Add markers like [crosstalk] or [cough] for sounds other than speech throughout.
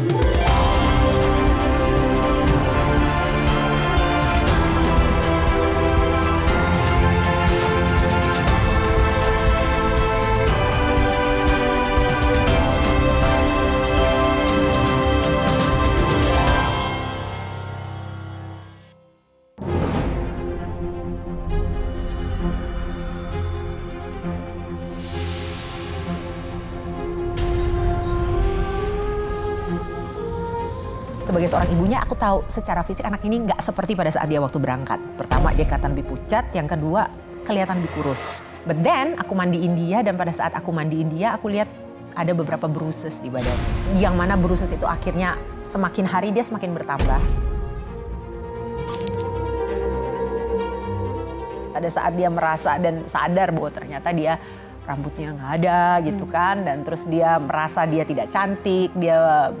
Thank you. sebagai seorang ibunya aku tahu secara fisik anak ini nggak seperti pada saat dia waktu berangkat. Pertama dia kelihatan lebih pucat, yang kedua kelihatan lebih kurus. But then aku mandiin dia dan pada saat aku mandiin dia aku lihat ada beberapa bruises di badan. Yang mana bruises itu akhirnya semakin hari dia semakin bertambah. Ada saat dia merasa dan sadar bahwa ternyata dia rambutnya nggak ada gitu kan dan terus dia merasa dia tidak cantik dia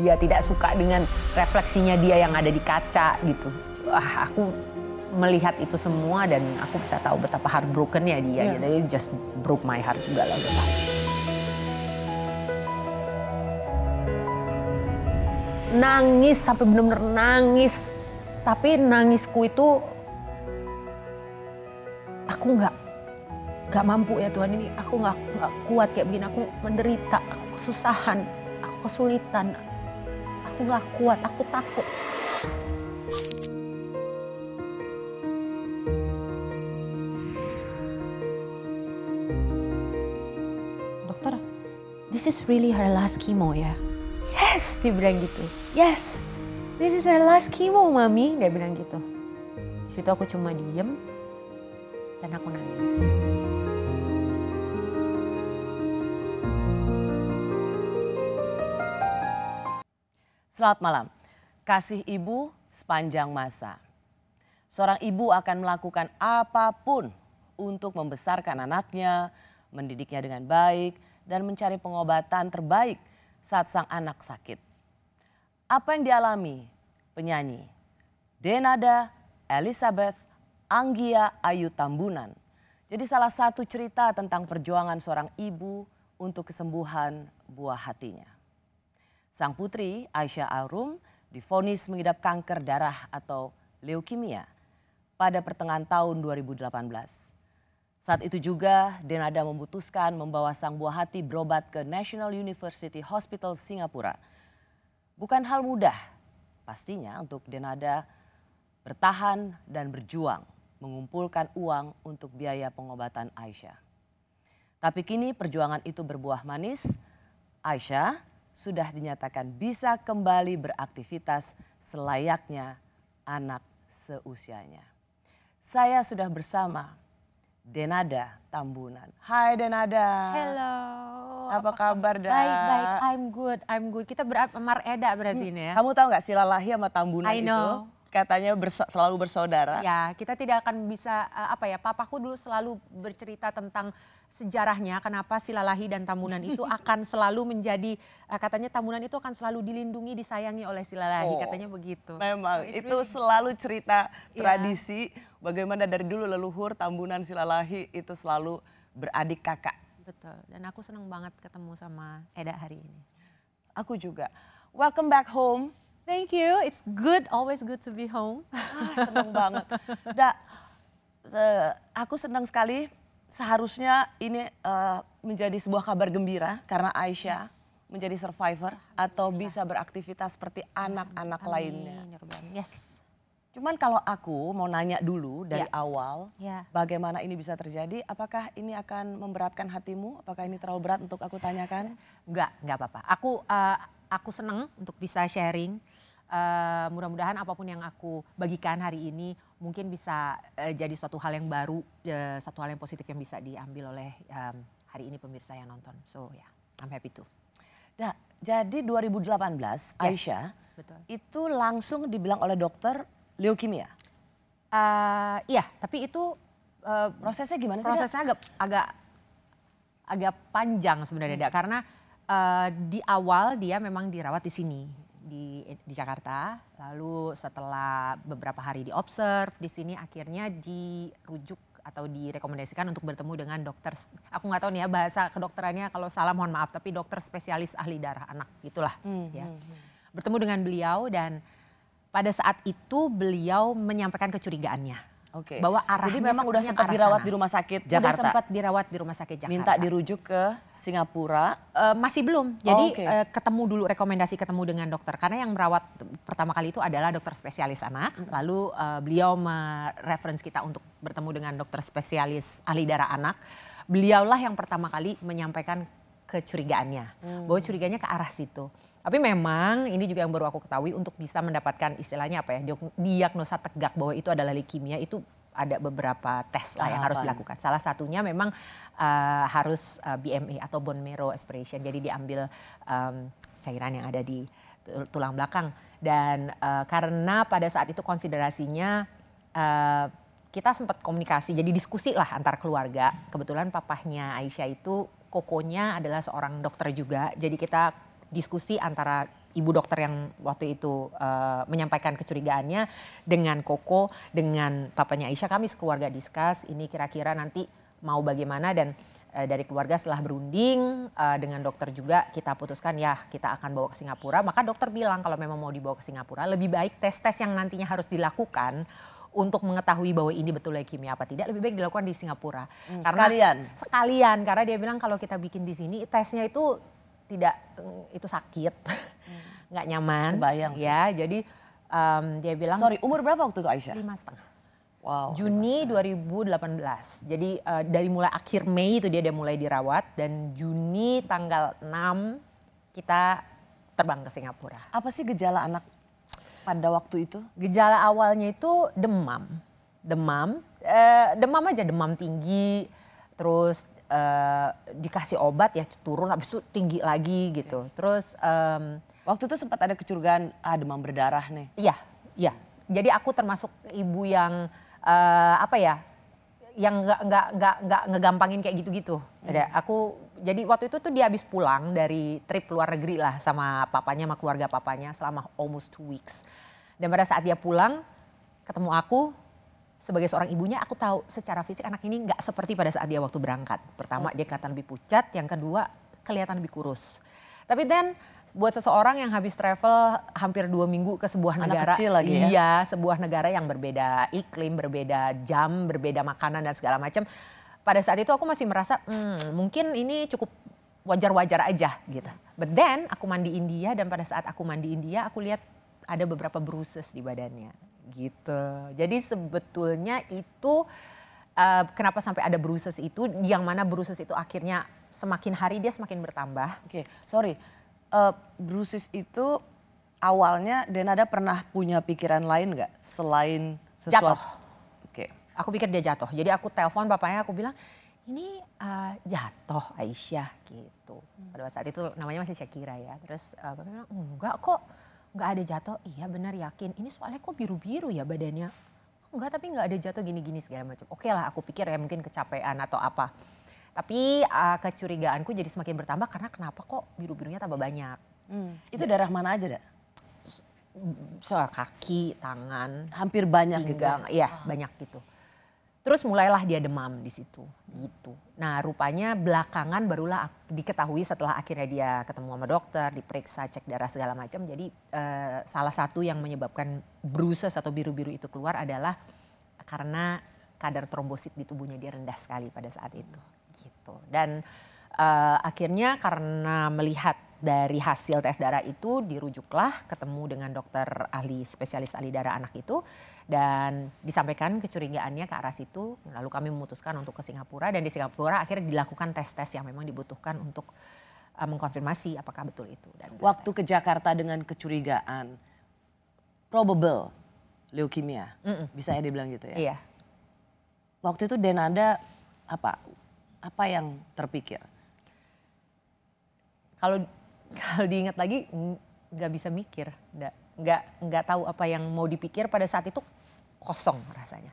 dia tidak suka dengan refleksinya dia yang ada di kaca gitu. Wah, aku melihat itu semua dan aku bisa tahu betapa heartbroken ya dia. Yeah. Jadi gitu. just broke my heart juga lah betapa. Gitu. Nangis sampai benar-benar nangis. Tapi nangisku itu aku nggak nggak mampu ya Tuhan ini aku nggak kuat kayak begini aku menderita aku kesusahan aku kesulitan aku gak kuat, aku takut. Dokter, this is really her last chemo ya? Yes, dia bilang gitu. Yes, this is her last chemo, mami. Dia bilang gitu. Di situ aku cuma diem dan aku nangis. Selamat malam. Kasih ibu sepanjang masa. Seorang ibu akan melakukan apapun untuk membesarkan anaknya, mendidiknya dengan baik, dan mencari pengobatan terbaik saat sang anak sakit. Apa yang dialami penyanyi Denada Elizabeth Anggia Ayu Tambunan jadi salah satu cerita tentang perjuangan seorang ibu untuk kesembuhan buah hatinya. Sang putri Aisyah Arum difonis mengidap kanker darah atau leukemia pada pertengahan tahun 2018. Saat itu juga Denada memutuskan membawa sang buah hati berobat ke National University Hospital Singapura. Bukan hal mudah pastinya untuk Denada bertahan dan berjuang mengumpulkan uang untuk biaya pengobatan Aisyah. Tapi kini perjuangan itu berbuah manis. Aisyah sudah dinyatakan bisa kembali beraktivitas selayaknya anak seusianya. Saya sudah bersama Denada Tambunan. Hai Denada. Hello. Apa, apa kabar dah? Baik baik. I'm good. I'm good. Kita beramar Eda berarti hmm. ini ya. Kamu tahu nggak silalahi sama Tambunan I know. katanya berso selalu bersaudara. Ya, kita tidak akan bisa eh, apa ya. Papaku dulu selalu bercerita tentang sejarahnya kenapa Silalahi dan Tamunan itu [laughs] akan selalu menjadi uh, katanya Tamunan itu akan selalu dilindungi disayangi oleh Silalahi oh, katanya begitu. Memang oh, so, itu really... selalu cerita tradisi yeah. bagaimana dari dulu leluhur tamunan Silalahi itu selalu beradik kakak. Betul. Dan aku senang banget ketemu sama Eda hari ini. Aku juga. Welcome back home. Thank you. It's good, always good to be home. ah, senang banget. [laughs] Da, aku senang sekali seharusnya ini uh, menjadi sebuah kabar gembira karena Aisyah yes. menjadi survivor atau bisa beraktivitas seperti anak-anak lainnya. Ya yes. Cuman kalau aku mau nanya dulu dari ya. awal, ya. bagaimana ini bisa terjadi? Apakah ini akan memberatkan hatimu? Apakah ini terlalu berat untuk aku tanyakan? Enggak, enggak apa-apa. Aku uh, aku seneng untuk bisa sharing. Uh, mudah-mudahan apapun yang aku bagikan hari ini mungkin bisa uh, jadi suatu hal yang baru, uh, satu hal yang positif yang bisa diambil oleh um, hari ini pemirsa yang nonton. So ya, yeah, I'm happy too. Nah, jadi 2018 yes, Aisyah betul. itu langsung dibilang oleh dokter leukemia. Uh, iya, tapi itu uh, prosesnya gimana sih? Prosesnya agak agak agak panjang sebenarnya, hmm. karena uh, di awal dia memang dirawat di sini di, di Jakarta, lalu setelah beberapa hari di observe di sini akhirnya dirujuk atau direkomendasikan untuk bertemu dengan dokter aku nggak tahu nih ya bahasa kedokterannya kalau salah mohon maaf tapi dokter spesialis ahli darah anak gitulah hmm, hmm ya hmm. bertemu dengan beliau dan pada saat itu beliau menyampaikan kecurigaannya Oke. Okay. Bahwa arahnya Jadi memang udah sempat dirawat sana. di rumah sakit Jakarta. Udah sempat dirawat di rumah sakit Jakarta. Minta dirujuk ke Singapura. Uh, masih belum. Jadi oh, okay. uh, eh, ketemu dulu rekomendasi ketemu dengan dokter karena yang merawat pertama kali itu adalah dokter spesialis anak. Hmm. Lalu uh, beliau mereference kita untuk bertemu dengan dokter spesialis ahli darah anak. Beliaulah yang pertama kali menyampaikan kecurigaannya. Hmm. Bahwa curiganya ke arah situ. Tapi memang ini juga yang baru aku ketahui untuk bisa mendapatkan istilahnya apa ya diagnosa tegak bahwa itu adalah leukemia itu ada beberapa tes lah yang harus dilakukan. Salah satunya memang uh, harus uh, eh, BMA atau bone marrow aspiration. Jadi diambil um, cairan yang ada di tulang belakang dan uh, karena pada saat itu konsiderasinya uh, kita sempat komunikasi jadi diskusi lah antar keluarga. Kebetulan papahnya Aisyah itu kokonya adalah seorang dokter juga. Jadi kita diskusi antara ibu dokter yang waktu itu uh, menyampaikan kecurigaannya dengan Koko, dengan papanya Aisyah. Kami sekeluarga diskus ini kira-kira nanti mau bagaimana dan uh, dari keluarga setelah berunding uh, dengan dokter juga kita putuskan ya kita akan bawa ke Singapura. Maka dokter bilang kalau memang mau dibawa ke Singapura lebih baik tes-tes yang nantinya harus dilakukan untuk mengetahui bahwa ini betul leukemia apa tidak lebih baik dilakukan di Singapura. Hmm, karena, sekalian. Sekalian karena dia bilang kalau kita bikin di sini tesnya itu tidak eh, itu sakit, [laughs] nggak hmm. nyaman. Kebayang ya, sih. Ya, jadi um, dia bilang. Sorry, umur berapa waktu itu Aisyah? Lima setengah. Wow, Juni 2018. Jadi uh, dari mulai akhir Mei itu dia udah mulai dirawat dan Juni tanggal 6 kita terbang ke Singapura. Apa sih gejala anak pada waktu itu? Gejala awalnya itu demam. Demam, uh, demam aja demam tinggi, terus Eh, dikasih obat ya turun habis itu tinggi lagi gitu. Okay. Terus um, waktu itu sempat ada kecurigaan ah demam berdarah nih. Iya, iya. Jadi aku termasuk ibu yang uh, apa ya? yang nggak nggak nggak nggak ngegampangin kayak gitu-gitu. Hmm. Aku jadi waktu itu tuh dia habis pulang dari trip luar negeri lah sama papanya sama keluarga papanya selama almost two weeks. Dan pada saat dia pulang ketemu aku sebagai seorang ibunya aku tahu secara fisik anak ini nggak seperti pada saat dia waktu berangkat. Pertama dia kelihatan lebih pucat, yang kedua kelihatan lebih kurus. Tapi then buat seseorang yang habis travel hampir dua minggu ke sebuah anak negara, kecil lagi ya? iya sebuah negara yang berbeda iklim, berbeda jam, berbeda makanan dan segala macam. Pada saat itu aku masih merasa hmm, mungkin ini cukup wajar-wajar aja gitu. But then aku mandi India dan pada saat aku mandi India aku lihat ada beberapa bruises di badannya gitu. Jadi sebetulnya itu uh, kenapa sampai ada bruises itu yang mana bruises itu akhirnya semakin hari dia semakin bertambah. Oke, okay. sorry. Uh, bruises itu awalnya Denada pernah punya pikiran lain nggak selain sesuatu? Jatuh. Oke. Okay. Aku pikir dia jatuh. Jadi aku telepon bapaknya aku bilang ini uh, jatuh Aisyah gitu. Pada saat itu namanya masih Syakira ya. Terus uh, bapaknya bilang enggak kok nggak ada jatuh iya benar yakin ini soalnya kok biru biru ya badannya nggak tapi nggak ada jatuh gini gini segala macam oke lah aku pikir ya mungkin kecapean atau apa tapi uh, kecurigaanku jadi semakin bertambah karena kenapa kok biru birunya tambah banyak hmm. itu darah mana aja dak soal kaki tangan hampir banyak gitu pinggang, gitu ya oh. banyak gitu Terus mulailah dia demam di situ, gitu. Nah rupanya belakangan barulah diketahui setelah akhirnya dia ketemu sama dokter, diperiksa, cek darah segala macam. Jadi eh, salah satu yang menyebabkan bruises atau biru-biru itu keluar adalah karena kadar trombosit di tubuhnya dia rendah sekali pada saat itu, gitu. Dan eh, akhirnya karena melihat dari hasil tes darah itu dirujuklah ketemu dengan dokter ahli spesialis ahli darah anak itu dan disampaikan kecurigaannya ke arah situ lalu kami memutuskan untuk ke Singapura dan di Singapura akhirnya dilakukan tes-tes yang memang dibutuhkan untuk uh, mengkonfirmasi apakah betul itu dan waktu ke Jakarta dengan kecurigaan probable leukemia mm -mm. bisa ya dibilang gitu ya iya. waktu itu Denada apa apa yang terpikir kalau kalau diingat lagi nggak bisa mikir, nggak nggak tahu apa yang mau dipikir pada saat itu kosong rasanya.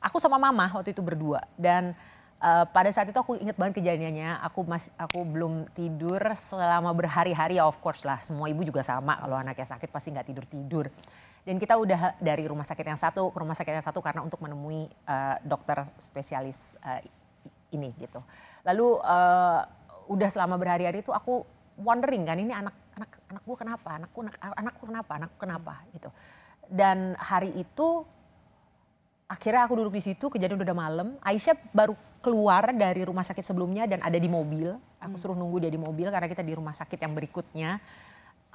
Aku sama mama waktu itu berdua dan uh, pada saat itu aku ingat banget kejadiannya. Aku masih aku belum tidur selama berhari-hari ya of course lah. Semua ibu juga sama kalau anaknya sakit pasti nggak tidur tidur. Dan kita udah dari rumah sakit yang satu ke rumah sakit yang satu karena untuk menemui uh, dokter spesialis uh, ini gitu. Lalu uh, udah selama berhari-hari itu aku wondering kan ini anak anak anak gue kenapa anakku anak, anakku kenapa anakku kenapa gitu dan hari itu akhirnya aku duduk di situ kejadian udah malam Aisyah baru keluar dari rumah sakit sebelumnya dan ada di mobil aku hmm. suruh nunggu dia di mobil karena kita di rumah sakit yang berikutnya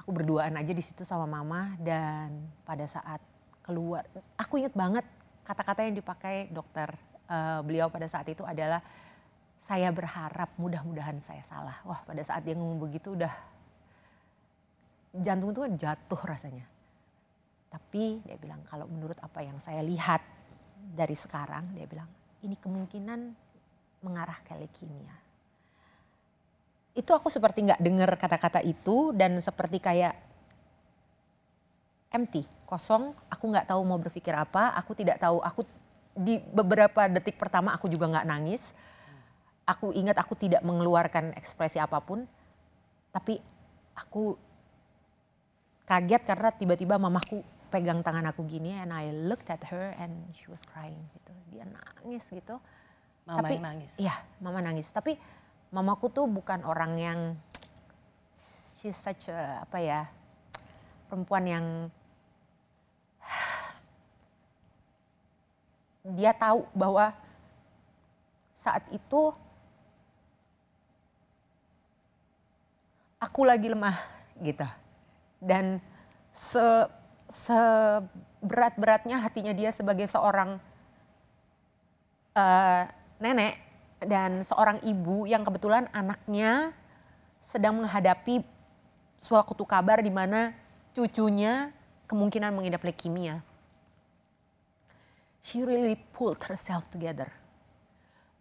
aku berduaan aja di situ sama mama dan pada saat keluar aku inget banget kata-kata yang dipakai dokter uh, beliau pada saat itu adalah saya berharap mudah-mudahan saya salah. Wah pada saat dia ngomong begitu udah jantung itu jatuh rasanya. Tapi dia bilang kalau menurut apa yang saya lihat dari sekarang dia bilang ini kemungkinan mengarah ke leukemia. Itu aku seperti nggak dengar kata-kata itu dan seperti kayak empty, kosong. Aku nggak tahu mau berpikir apa. Aku tidak tahu. Aku di beberapa detik pertama aku juga nggak nangis aku ingat aku tidak mengeluarkan ekspresi apapun tapi aku kaget karena tiba-tiba mamaku pegang tangan aku gini and I looked at her and she was crying gitu dia nangis gitu mama tapi, yang nangis iya mama nangis tapi mamaku tuh bukan orang yang she's such a, apa ya perempuan yang dia tahu bahwa saat itu aku lagi lemah gitu. Dan se seberat-beratnya hatinya dia sebagai seorang uh, nenek dan seorang ibu yang kebetulan anaknya sedang menghadapi suatu kabar di mana cucunya kemungkinan mengidap leukemia. She really pulled herself together.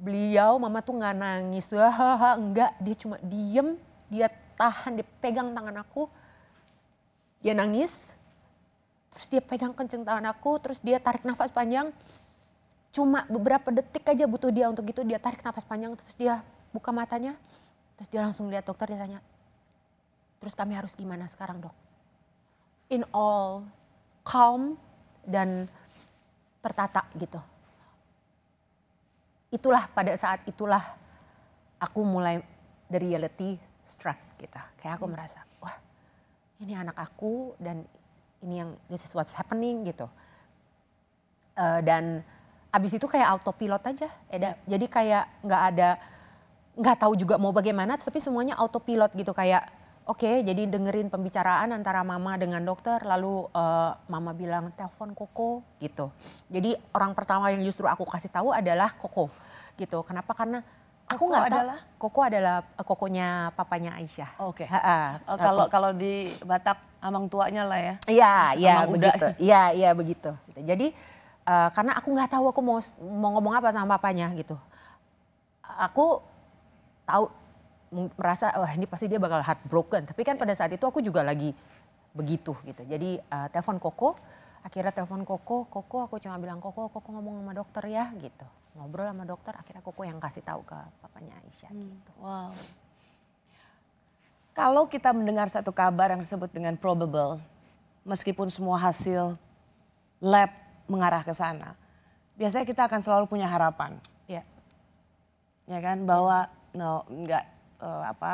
Beliau mama tuh nggak nangis, hahaha enggak, dia cuma diem, dia tahan dia pegang tangan aku dia nangis terus dia pegang kenceng tangan aku terus dia tarik nafas panjang cuma beberapa detik aja butuh dia untuk itu dia tarik nafas panjang terus dia buka matanya terus dia langsung lihat dokter dia tanya terus kami harus gimana sekarang dok in all calm dan tertata gitu itulah pada saat itulah aku mulai the reality struck gitu. Kayak aku hmm. merasa, wah ini anak aku dan ini yang this is what's happening gitu. Uh, dan abis itu kayak autopilot aja, Eda. Yeah. Jadi kayak nggak ada, nggak tahu juga mau bagaimana, tapi semuanya autopilot gitu kayak Oke, okay, jadi dengerin pembicaraan antara mama dengan dokter, lalu uh, mama bilang telepon Koko gitu. Jadi orang pertama yang justru aku kasih tahu adalah Koko gitu. Kenapa? Karena Aku nggak tahu. Adalah? Koko adalah eh, kokonya papanya Aisyah. Oke. Oh, okay. kalau kalau di Batak amang tuanya lah ya. Iya, iya begitu. Iya, iya begitu. Gitu. Jadi uh, karena aku nggak tahu aku mau mau ngomong apa sama papanya gitu. Aku tahu merasa wah ini pasti dia bakal heartbroken. Tapi kan pada saat itu aku juga lagi begitu gitu. Jadi uh, telepon Koko akhirnya telepon Koko, Koko aku cuma bilang Koko, Koko ngomong sama dokter ya gitu. Ngobrol sama dokter akhirnya Koko yang kasih tahu ke papanya Aisyah hmm. gitu. Wow. Kalau kita mendengar satu kabar yang disebut dengan probable, meskipun semua hasil lab mengarah ke sana, biasanya kita akan selalu punya harapan. Ya. Ya kan bahwa no enggak uh, eh, apa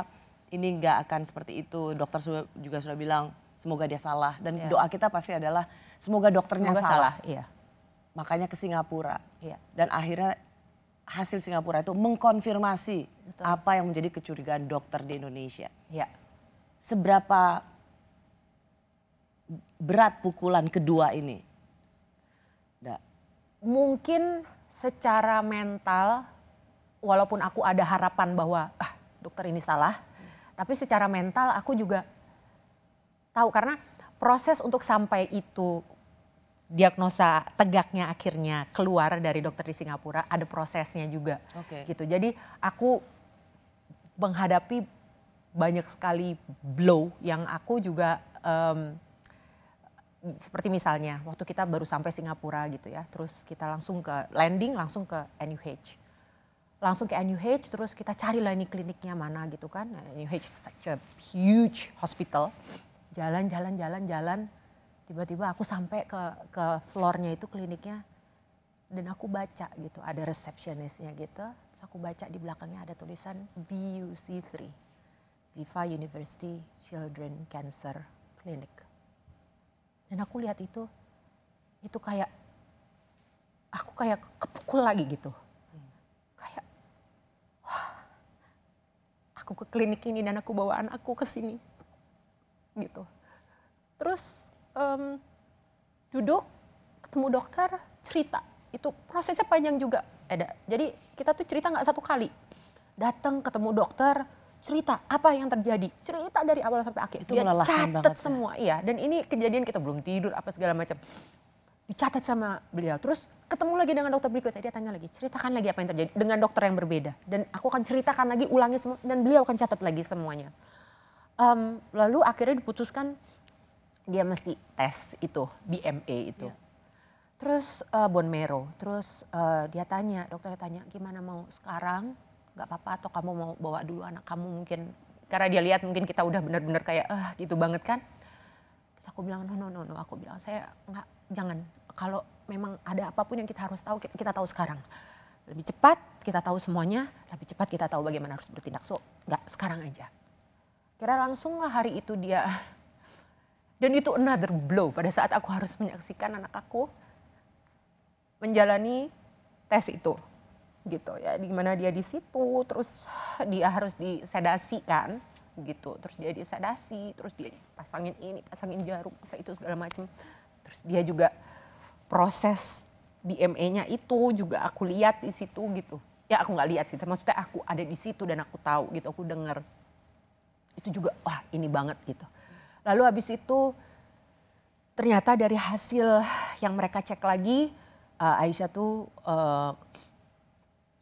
ini enggak akan seperti itu. Dokter juga sudah bilang semoga dia salah dan yeah. doa kita pasti adalah semoga dokternya semoga salah. salah. Iya. Makanya ke Singapura. Iya. Dan akhirnya hasil Singapura itu mengkonfirmasi Betul. apa yang menjadi kecurigaan dokter di Indonesia. Iya. Seberapa berat pukulan kedua ini? Da. Mungkin secara mental, walaupun aku ada harapan bahwa ah, dokter ini salah, tapi secara mental aku juga tahu karena proses untuk sampai itu diagnosa tegaknya akhirnya keluar dari dokter di Singapura ada prosesnya juga okay. gitu jadi aku menghadapi banyak sekali blow yang aku juga um, seperti misalnya waktu kita baru sampai Singapura gitu ya terus kita langsung ke landing langsung ke NUH langsung ke NUH terus kita cari lah ini kliniknya mana gitu kan NUH is such a huge hospital jalan jalan jalan jalan tiba-tiba aku sampai ke ke floornya itu kliniknya dan aku baca gitu ada resepsionisnya gitu terus aku baca di belakangnya ada tulisan VUC3 Viva University Children Cancer Clinic dan aku lihat itu itu kayak aku kayak kepukul lagi gitu kayak aku ke klinik ini dan aku bawa anakku ke sini gitu terus um, duduk ketemu dokter cerita itu prosesnya panjang juga ada jadi kita tuh cerita nggak satu kali datang ketemu dokter cerita apa yang terjadi cerita dari awal sampai akhir itu dia catat semua ya. iya dan ini kejadian kita belum tidur apa segala macam dicatat sama beliau terus ketemu lagi dengan dokter berikutnya dia tanya lagi ceritakan lagi apa yang terjadi dengan dokter yang berbeda dan aku akan ceritakan lagi ulangi semua dan beliau akan catat lagi semuanya um, lalu akhirnya diputuskan dia mesti tes itu BMA itu. Yeah. Terus uh, bone marrow, terus uh, dia tanya, dokter tanya gimana mau sekarang? Gak apa-apa atau kamu mau bawa dulu anak kamu mungkin karena dia lihat mungkin kita udah benar-benar kayak ah gitu banget kan. Terus aku bilang no no no, no. aku bilang saya nggak jangan kalau memang ada apapun yang kita harus tahu kita tahu sekarang. Lebih cepat kita tahu semuanya, lebih cepat kita tahu bagaimana harus bertindak. So nggak sekarang aja. Kira langsung lah hari itu dia. Dan itu another blow pada saat aku harus menyaksikan anak aku menjalani tes itu gitu ya di mana dia di situ terus dia harus disedasi kan gitu terus dia disedasi terus dia pasangin ini pasangin jarum apa itu segala macam terus dia juga proses BME-nya itu juga aku lihat di situ gitu ya aku nggak lihat sih maksudnya aku ada di situ dan aku tahu gitu aku dengar itu juga wah ini banget gitu. Lalu habis itu ternyata dari hasil yang mereka cek lagi uh, Aisyah tuh uh,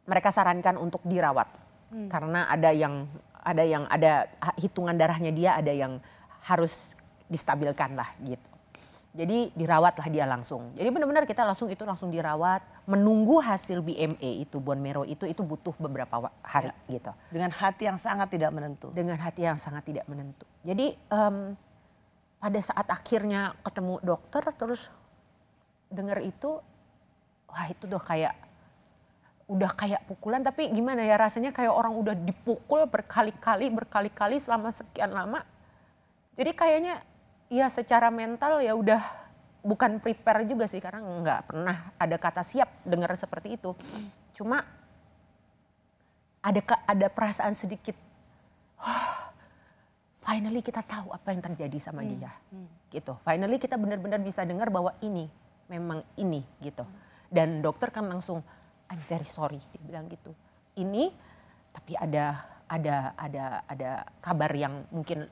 mereka sarankan untuk dirawat hmm. karena ada yang ada yang ada hitungan darahnya dia ada yang harus distabilkan lah gitu. Jadi dirawatlah dia langsung. Jadi benar-benar kita langsung itu langsung dirawat, menunggu hasil BMA itu bone marrow itu itu butuh beberapa hari ya. gitu. Dengan hati yang sangat tidak menentu. Dengan hati yang sangat tidak menentu. Jadi um, pada saat akhirnya ketemu dokter terus dengar itu, wah itu udah kayak udah kayak pukulan tapi gimana ya rasanya kayak orang udah dipukul berkali-kali berkali-kali selama sekian lama. Jadi kayaknya ya secara mental ya udah bukan prepare juga sih karena nggak pernah ada kata siap dengar seperti itu. Cuma ada ada perasaan sedikit oh, finally kita tahu apa yang terjadi sama hmm. dia. Hmm. Gitu. Finally kita benar-benar bisa dengar bahwa ini memang ini gitu. Dan dokter kan langsung I'm very sorry dia bilang gitu. Ini tapi ada ada ada ada kabar yang mungkin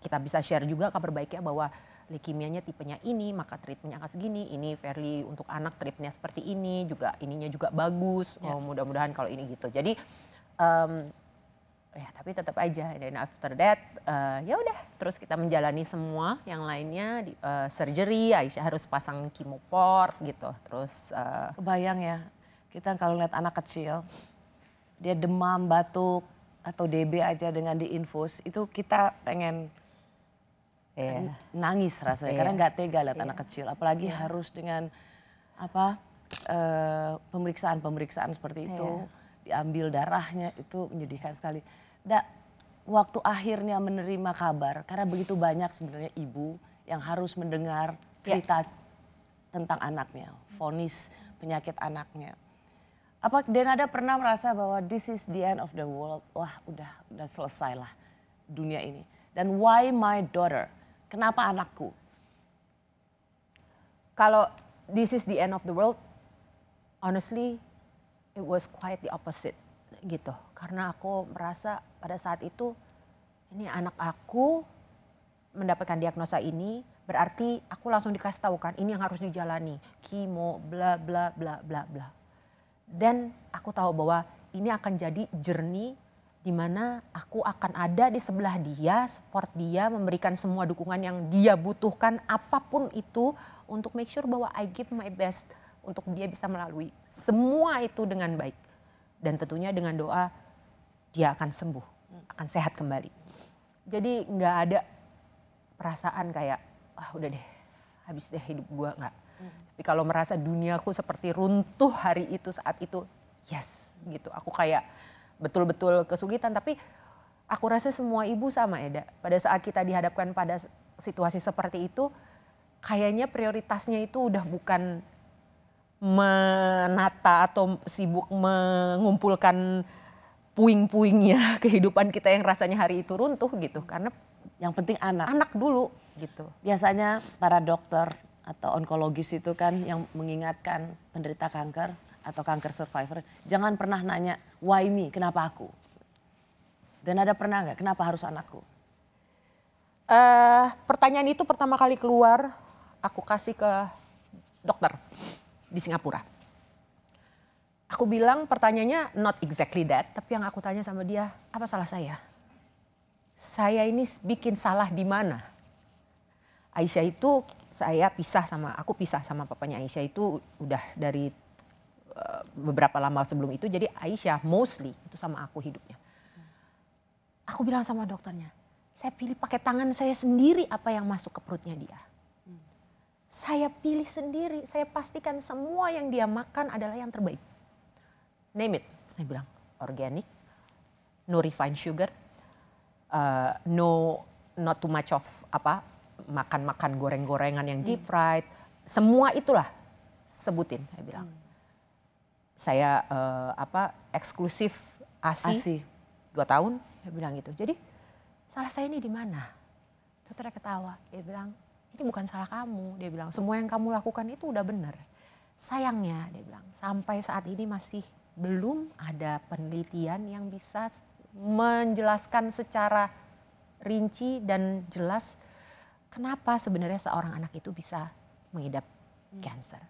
kita bisa share juga kabar baiknya bahwa leukemianya tipenya ini, maka treatmentnya akan segini, ini fairly untuk anak treatmentnya seperti ini, juga ininya juga bagus, yeah. Oh, mudah-mudahan kalau ini gitu. Jadi um, ya tapi tetap aja dan after that uh, ya udah terus kita menjalani semua yang lainnya di uh, surgery Aisyah harus pasang kimoport gitu terus uh, kebayang ya kita kalau lihat anak kecil dia demam batuk atau DB aja dengan diinfus itu kita pengen Kan yeah. nangis rasanya yeah. karena iya. nggak tega lihat yeah. anak kecil apalagi yeah. harus dengan apa eh, pemeriksaan-pemeriksaan uh, seperti itu yeah. diambil darahnya itu menyedihkan sekali. Da, waktu akhirnya menerima kabar karena begitu banyak sebenarnya ibu yang harus mendengar iya. cerita yeah. tentang anaknya, vonis penyakit anaknya. Apa Denada pernah merasa bahwa this is the end of the world? Wah, udah udah selesailah dunia ini. Dan why my daughter? Kenapa anakku? Kalau this is the end of the world, honestly it was quite the opposite gitu. Karena aku merasa pada saat itu ini anak aku mendapatkan diagnosa ini berarti aku langsung dikasih tahu kan ini yang harus dijalani kimo bla bla bla bla bla dan aku tahu bahwa ini akan jadi jernih di mana aku akan ada di sebelah dia, support dia, memberikan semua dukungan yang dia butuhkan apapun itu untuk make sure bahwa I give my best untuk dia bisa melalui semua itu dengan baik dan tentunya dengan doa dia akan sembuh, akan sehat kembali. Jadi nggak ada perasaan kayak ah udah deh habis deh hidup gua nggak. Hmm. Tapi kalau merasa duniaku seperti runtuh hari itu saat itu, yes gitu. Aku kayak betul-betul kesulitan tapi aku rasa semua ibu sama Eda pada saat kita dihadapkan pada situasi seperti itu kayaknya prioritasnya itu udah bukan menata atau sibuk mengumpulkan puing-puingnya [laughs] kehidupan kita yang rasanya hari itu runtuh gitu karena yang penting anak anak dulu gitu biasanya para dokter atau onkologis itu kan yang mengingatkan penderita kanker atau kanker survivor, jangan pernah nanya why me, kenapa aku? Dan ada pernah nggak kenapa harus anakku? Uh, pertanyaan itu pertama kali keluar aku kasih ke dokter di Singapura. Aku bilang pertanyaannya not exactly that, tapi yang aku tanya sama dia, apa salah saya? Saya ini bikin salah di mana? Aisyah itu saya pisah sama aku pisah sama papanya Aisyah itu udah dari Eh, beberapa lama sebelum itu jadi Aisyah mostly itu sama aku hidupnya. Aku bilang sama dokternya, saya pilih pakai tangan saya sendiri apa yang masuk ke perutnya dia. Saya pilih sendiri, saya pastikan semua yang dia makan adalah yang terbaik. Name it, saya bilang organic, no refined sugar, uh, no not too much of apa makan-makan goreng-gorengan yang deep hmm. fried, hmm. semua itulah sebutin saya bilang. Hmm saya uh, apa eksklusif ASI, ASI dua tahun dia bilang gitu. Jadi salah saya ini di mana? Dokternya ketawa. Dia bilang ini bukan salah kamu. Dia bilang semua yang kamu lakukan itu udah benar. Sayangnya dia bilang sampai saat ini masih belum ada penelitian yang bisa menjelaskan secara rinci dan jelas kenapa sebenarnya seorang anak itu bisa mengidap hmm. cancer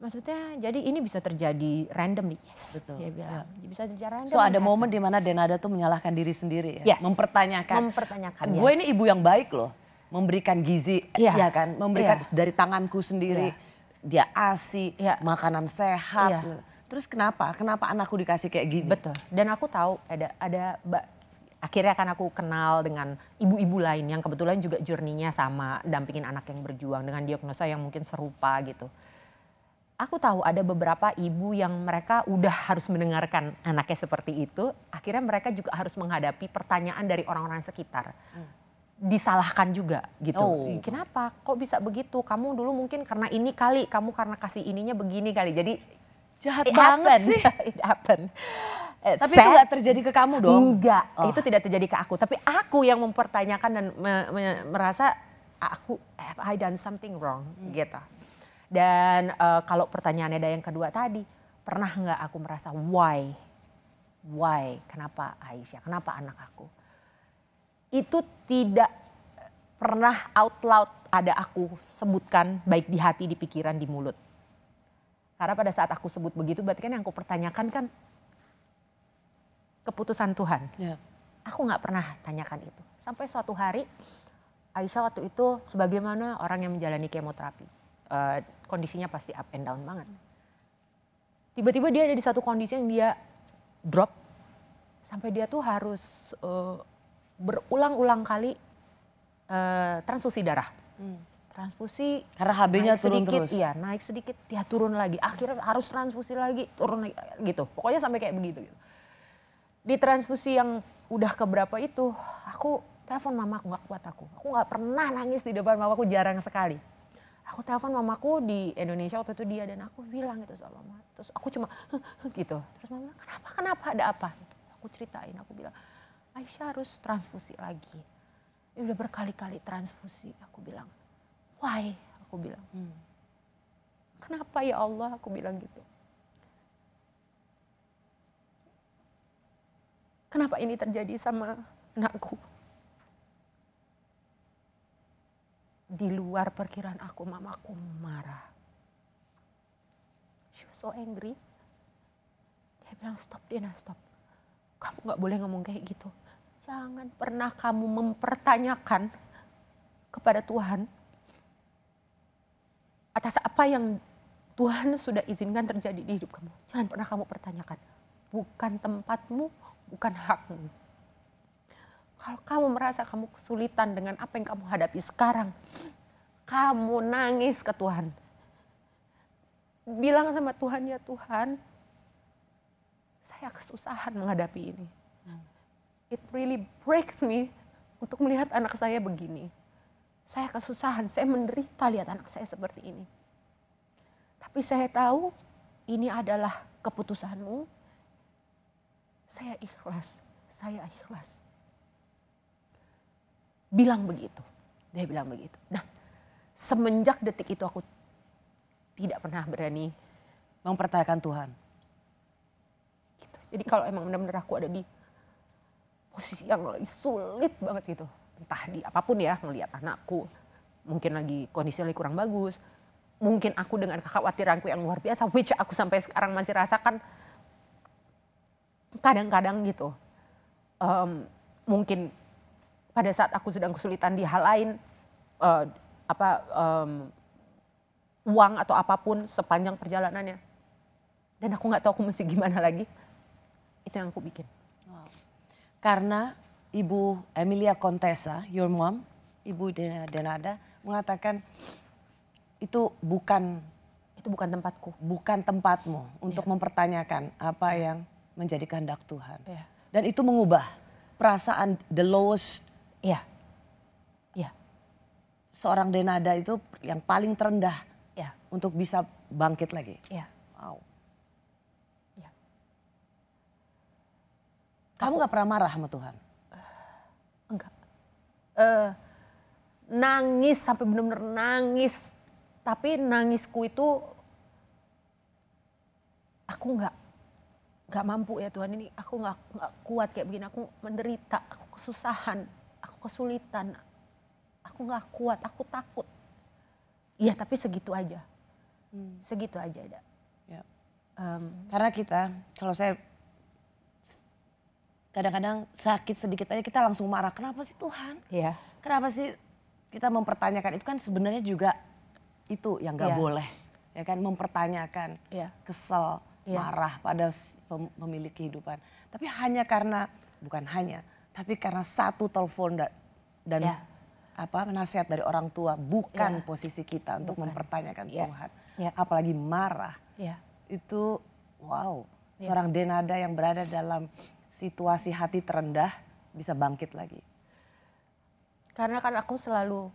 maksudnya jadi ini bisa terjadi random nih. Yes. Betul. Dia bilang, ya. bisa terjadi random. So ada random. momen di mana Denada tuh menyalahkan diri sendiri ya. Yes. Mempertanyakan. Mempertanyakan. Yes. ini ibu yang baik loh. Memberikan gizi iya ya kan, memberikan yeah. dari tanganku sendiri. Yeah. Dia ASI, yeah. makanan sehat. Yeah. Terus kenapa? Kenapa anakku dikasih kayak gini? Betul. Dan aku tahu ada ada akhirnya kan aku kenal dengan ibu-ibu lain yang kebetulan juga journey sama dampingin anak yang berjuang dengan diagnosa yang mungkin serupa gitu aku tahu ada beberapa ibu yang mereka udah harus mendengarkan anaknya seperti itu, akhirnya mereka juga harus menghadapi pertanyaan dari orang-orang sekitar. Hmm. Disalahkan juga gitu. Oh. Kenapa? Kok bisa begitu? Kamu dulu mungkin karena ini kali, kamu karena kasih ininya begini kali. Jadi jahat it banget happen. sih. [laughs] It happen. Tapi Set. itu gak terjadi ke kamu dong? Enggak, oh. itu tidak terjadi ke aku. Tapi aku yang mempertanyakan dan me me merasa aku have I done something wrong hmm. gitu. Dan uh, kalau pertanyaannya ada yang kedua tadi, pernah nggak aku merasa why? Why? Kenapa Aisyah? Kenapa anak aku? Itu tidak pernah out loud ada aku sebutkan baik di hati, di pikiran, di mulut. Karena pada saat aku sebut begitu berarti kan yang aku pertanyakan kan keputusan Tuhan. Yeah. Aku nggak pernah tanyakan itu. Sampai suatu hari Aisyah waktu itu sebagaimana orang yang menjalani kemoterapi Eh, kondisinya pasti up and down banget. Tiba-tiba dia ada di satu kondisi yang dia drop sampai dia tuh harus uh, berulang-ulang kali uh, transfusi darah. Hmm. Transfusi karena HB-nya turun sedikit, terus. Iya, naik sedikit, dia turun lagi. Akhirnya harus transfusi lagi, turun lagi gitu. Pokoknya sampai kayak begitu gitu. Di transfusi yang udah keberapa itu, aku telepon mama aku nggak kuat aku. Aku nggak pernah nangis di depan mama aku jarang sekali aku telepon mamaku di Indonesia waktu itu dia dan aku bilang gitu soal mama terus aku cuma gitu terus mama bilang, kenapa kenapa ada apa gitu. aku ceritain aku bilang Aisyah harus transfusi lagi ini udah berkali-kali transfusi aku bilang why aku bilang hmm. kenapa ya Allah aku bilang gitu kenapa ini terjadi sama anakku di luar perkiraan aku, mamaku marah. She was so angry. Dia bilang, stop Dina, stop. Kamu gak boleh ngomong kayak gitu. Jangan pernah kamu mempertanyakan kepada Tuhan atas apa yang Tuhan sudah izinkan terjadi di hidup kamu. Jangan pernah kamu pertanyakan. Bukan tempatmu, bukan hakmu. Kalau kamu merasa kamu kesulitan dengan apa yang kamu hadapi sekarang, kamu nangis ke Tuhan. Bilang sama Tuhan, ya Tuhan, saya kesusahan menghadapi ini. It really breaks me untuk melihat anak saya begini. Saya kesusahan, saya menderita lihat anak saya seperti ini. Tapi saya tahu ini adalah keputusanmu. Saya ikhlas, saya ikhlas bilang begitu. Dia bilang begitu. Nah, semenjak detik itu aku tidak pernah berani mempertanyakan Tuhan. Gitu. Jadi kalau emang benar-benar aku ada di posisi yang lagi sulit banget gitu. Entah di apapun ya, melihat anakku. Mungkin lagi kondisinya lagi kurang bagus. Mungkin aku dengan kekhawatiranku yang luar biasa, which aku sampai sekarang masih rasakan. Kadang-kadang gitu. Um, mungkin pada saat aku sedang kesulitan di hal lain uh, apa um, uang atau apapun sepanjang perjalanannya dan aku nggak tahu aku mesti gimana lagi itu yang aku bikin wow. karena ibu Emilia Contessa your mom ibu Denada mengatakan itu bukan itu bukan tempatku bukan tempatmu untuk yeah. mempertanyakan apa yang menjadi kehendak Tuhan yeah. dan itu mengubah perasaan the lowest Iya. Iya. Seorang Denada itu yang paling terendah ya untuk bisa bangkit lagi. Iya. Wow. Iya. Kamu nggak pernah marah sama Tuhan? Uh, [sighs] enggak. Uh, nangis sampai benar-benar nangis. Tapi nangisku itu aku nggak nggak mampu ya Tuhan ini aku nggak kuat kayak begini aku menderita aku kesusahan kesulitan, aku nggak kuat, aku takut. Iya tapi segitu aja, hmm. segitu aja ada. Ya. Um, Karena kita, kalau saya kadang-kadang sakit sedikit aja kita langsung marah. Kenapa sih Tuhan? Iya. Kenapa sih kita mempertanyakan itu kan sebenarnya juga itu yang nggak ya. boleh ya kan mempertanyakan ya. kesel ya. marah pada pemilik kehidupan tapi hanya karena bukan hanya tapi karena satu telepon dan, ya. apa nasihat dari orang tua bukan ya. posisi kita untuk bukan. mempertanyakan ya. Tuhan, ya. apalagi marah. Ya. Itu wow, ya. seorang denada yang berada dalam situasi hati terendah bisa bangkit lagi. Karena kan aku selalu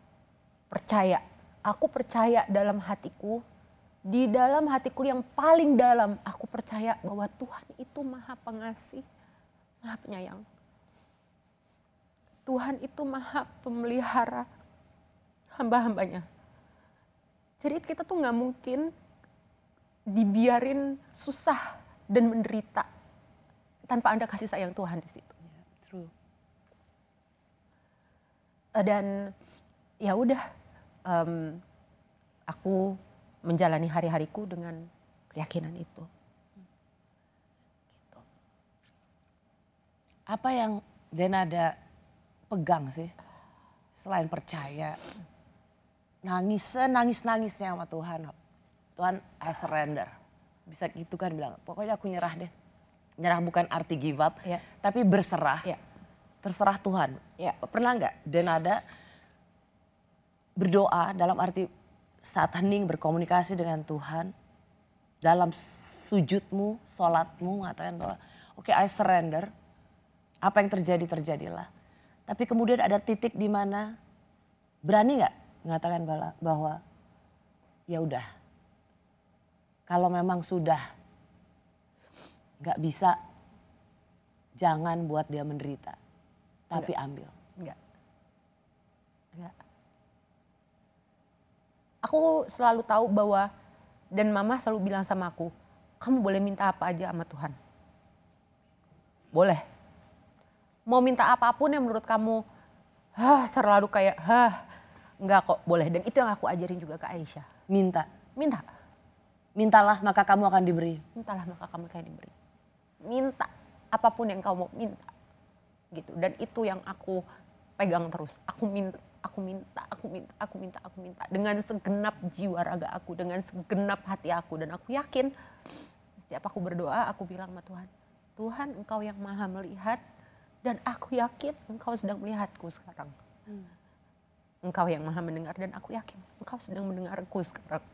percaya, aku percaya dalam hatiku di dalam hatiku yang paling dalam aku percaya bahwa Tuhan itu maha pengasih, maha penyayang. Tuhan itu maha pemelihara hamba-hambanya. Jadi kita tuh nggak mungkin dibiarin susah dan menderita tanpa anda kasih sayang Tuhan di situ. Yeah, true. Eh, dan ya udah, um, aku menjalani hari-hariku dengan keyakinan itu. Gitu. Apa yang dan ada pegang sih. Selain percaya. Nangis, nangis-nangisnya sama Tuhan. Tuhan, I surrender. Bisa gitu kan bilang, pokoknya aku nyerah deh. Nyerah bukan arti give up, yeah. tapi berserah. Yeah. Terserah Tuhan. Yeah. Pernah nggak Denada berdoa dalam arti saat hening berkomunikasi dengan Tuhan, dalam sujudmu, sholatmu mengatakan bahwa oke okay, I surrender, apa yang terjadi terjadilah. Tapi kemudian ada titik di mana berani nggak mengatakan bahwa ya udah kalau memang sudah nggak bisa jangan buat dia menderita tapi Enggak. ambil Enggak. Enggak. aku selalu tahu bahwa dan mama selalu bilang sama aku kamu boleh minta apa aja sama Tuhan boleh mau minta apapun yang menurut kamu huh, terlalu kayak hah nggak kok boleh dan itu yang aku ajarin juga ke Aisyah minta minta mintalah maka kamu akan diberi mintalah maka kamu akan diberi minta apapun yang kamu minta gitu dan itu yang aku pegang terus aku minta aku minta aku minta aku minta aku minta dengan segenap jiwa raga aku dengan segenap hati aku dan aku yakin setiap aku berdoa aku bilang sama Tuhan Tuhan engkau yang maha melihat dan aku yakin engkau sedang melihatku sekarang. Hmm. Engkau yang maha mendengar dan aku yakin engkau sedang mendengarku sekarang.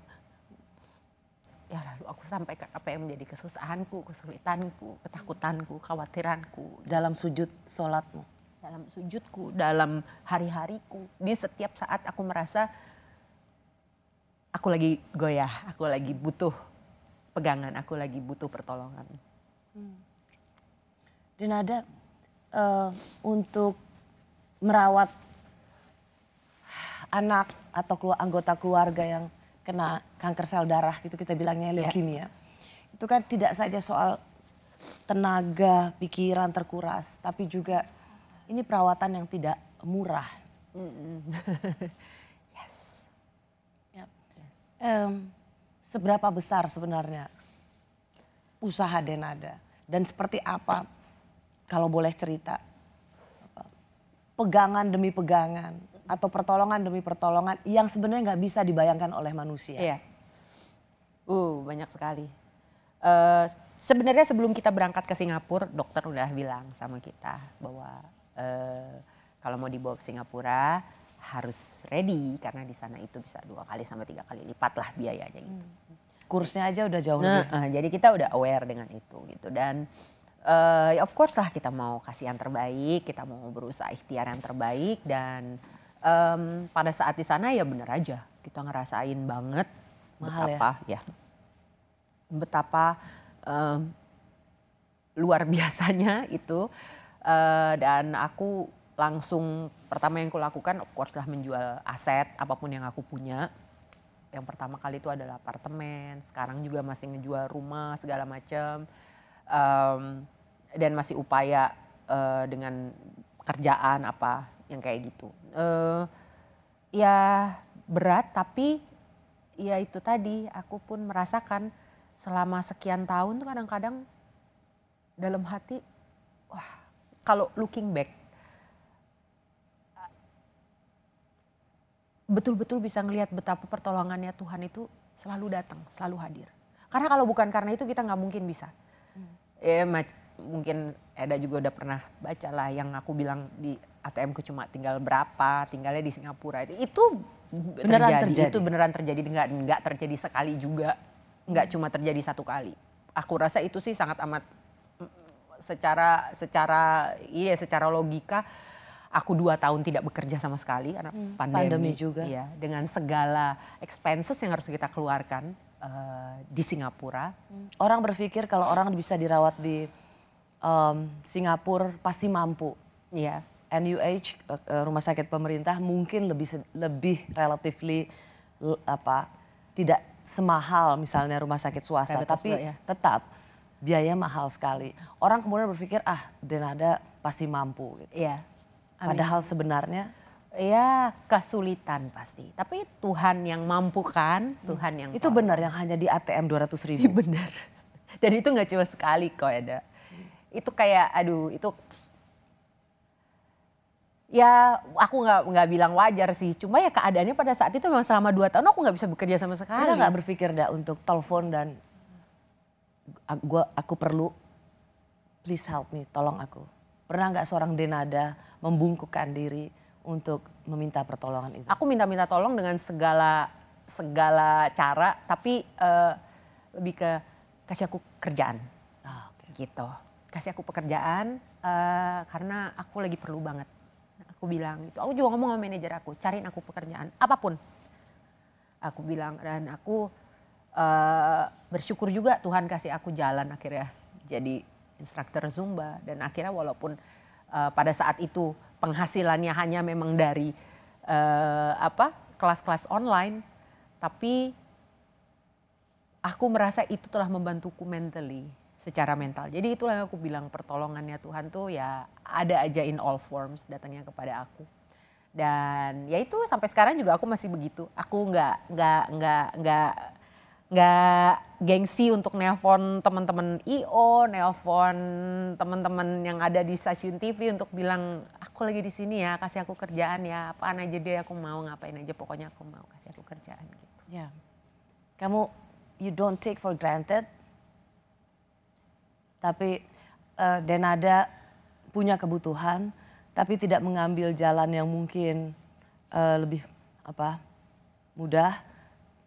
Ya lalu aku sampaikan apa yang menjadi kesusahanku, kesulitanku, ketakutanku, khawatiranku. Dalam sujud sholatmu? Dalam sujudku, dalam hari-hariku. Di setiap saat aku merasa aku lagi goyah, aku lagi butuh pegangan, aku lagi butuh pertolongan. Hmm. Dan ada uh, untuk merawat anak atau keluar anggota keluarga yang kena kanker sel darah itu kita bilangnya ya. leukemia. Ya. Itu kan tidak saja soal tenaga, pikiran terkuras, tapi juga ini perawatan yang tidak murah. Mm hmm [laughs] yes. Yep. yes. Um, seberapa besar sebenarnya usaha Denada dan seperti apa kalau boleh cerita pegangan demi pegangan atau pertolongan demi pertolongan yang sebenarnya nggak bisa dibayangkan oleh manusia. Iya. Uh, banyak sekali. Uh, sebenarnya sebelum kita berangkat ke Singapura, dokter udah bilang sama kita bahwa uh, kalau mau dibawa ke Singapura harus ready karena di sana itu bisa dua kali sampai tiga kali lipat lah biayanya gitu. Kursnya aja udah jauh nah, Uh, jadi kita udah aware dengan itu gitu dan uh, ya of course lah kita mau kasih yang terbaik, kita mau berusaha ikhtiar yang terbaik dan um, pada saat di sana ya bener aja kita ngerasain banget Mahal ya? betapa ya, ya betapa um, luar [laughs] biasanya itu uh, dan aku langsung pertama yang kulakukan of course lah menjual aset apapun yang aku punya yang pertama kali itu adalah apartemen sekarang juga masih ngejual rumah segala macam um, dan masih upaya uh, dengan kerjaan apa yang kayak gitu. Uh, ya berat tapi ya itu tadi aku pun merasakan selama sekian tahun tuh kadang-kadang dalam hati wah kalau looking back betul-betul bisa ngelihat betapa pertolongannya Tuhan itu selalu datang, selalu hadir. Karena kalau bukan karena itu kita nggak mungkin bisa ya mungkin Eda juga udah pernah baca lah yang aku bilang di ATM ku cuma tinggal berapa, tinggalnya di Singapura itu itu beneran terjadi. Itu beneran terjadi nggak nggak terjadi sekali juga, nggak cuma terjadi satu kali. Aku rasa itu sih sangat amat mm, secara secara iya secara logika aku dua tahun tidak bekerja sama sekali karena hmm, pandemi, pandemi juga. Ya, dengan segala expenses yang harus kita keluarkan uh, di Singapura. Hmm. Orang berpikir kalau orang bisa dirawat di um, Singapura pasti mampu. Iya. Yeah. NUH eh, eh, rumah sakit pemerintah mungkin lebih lebih relatively apa tidak semahal misalnya rumah sakit swasta, Kaya tapi ya. tetap biaya mahal sekali. Orang kemudian berpikir ah Denada pasti mampu gitu. Iya. Padahal sebenarnya ya kesulitan pasti. Tapi Tuhan yang mampukan Tuhan yang Itu benar yang hanya di ATM 200 ribu? Iya, benar. [laughs] Dan itu nggak cuma sekali kok ada. Itu kayak aduh itu ya aku nggak nggak bilang wajar sih cuma ya keadaannya pada saat itu memang selama dua tahun aku nggak bisa bekerja sama sekali Karena nggak berpikir dah untuk telepon dan gua aku perlu please help me tolong aku pernah nggak seorang denada membungkukkan diri untuk meminta pertolongan itu? Aku minta-minta tolong dengan segala segala cara, tapi uh, lebih ke kasih aku kerjaan, oh, ah, okay. gitu. Kasih aku pekerjaan uh, karena aku lagi perlu banget. Aku bilang itu. Aku juga ngomong sama manajer aku, cariin aku pekerjaan apapun. Aku bilang dan aku uh, bersyukur juga Tuhan kasih aku jalan akhirnya jadi instruktur zumba dan akhirnya walaupun uh, pada saat itu penghasilannya hanya memang dari uh, apa kelas-kelas online, tapi aku merasa itu telah membantuku mentally secara mental. Jadi itulah yang aku bilang pertolongannya Tuhan tuh ya ada aja in all forms datangnya kepada aku. Dan ya itu sampai sekarang juga aku masih begitu. Aku nggak nggak nggak nggak nggak gengsi untuk nelpon teman-teman IO, nelpon teman-teman yang ada di stasiun TV untuk bilang aku lagi di sini ya, kasih aku kerjaan ya, apa aja deh aku mau ngapain aja, pokoknya aku mau kasih aku kerjaan gitu. Ya, kamu you don't take for granted, tapi uh, eh, Denada punya kebutuhan, tapi tidak mengambil jalan yang mungkin uh, lebih apa mudah,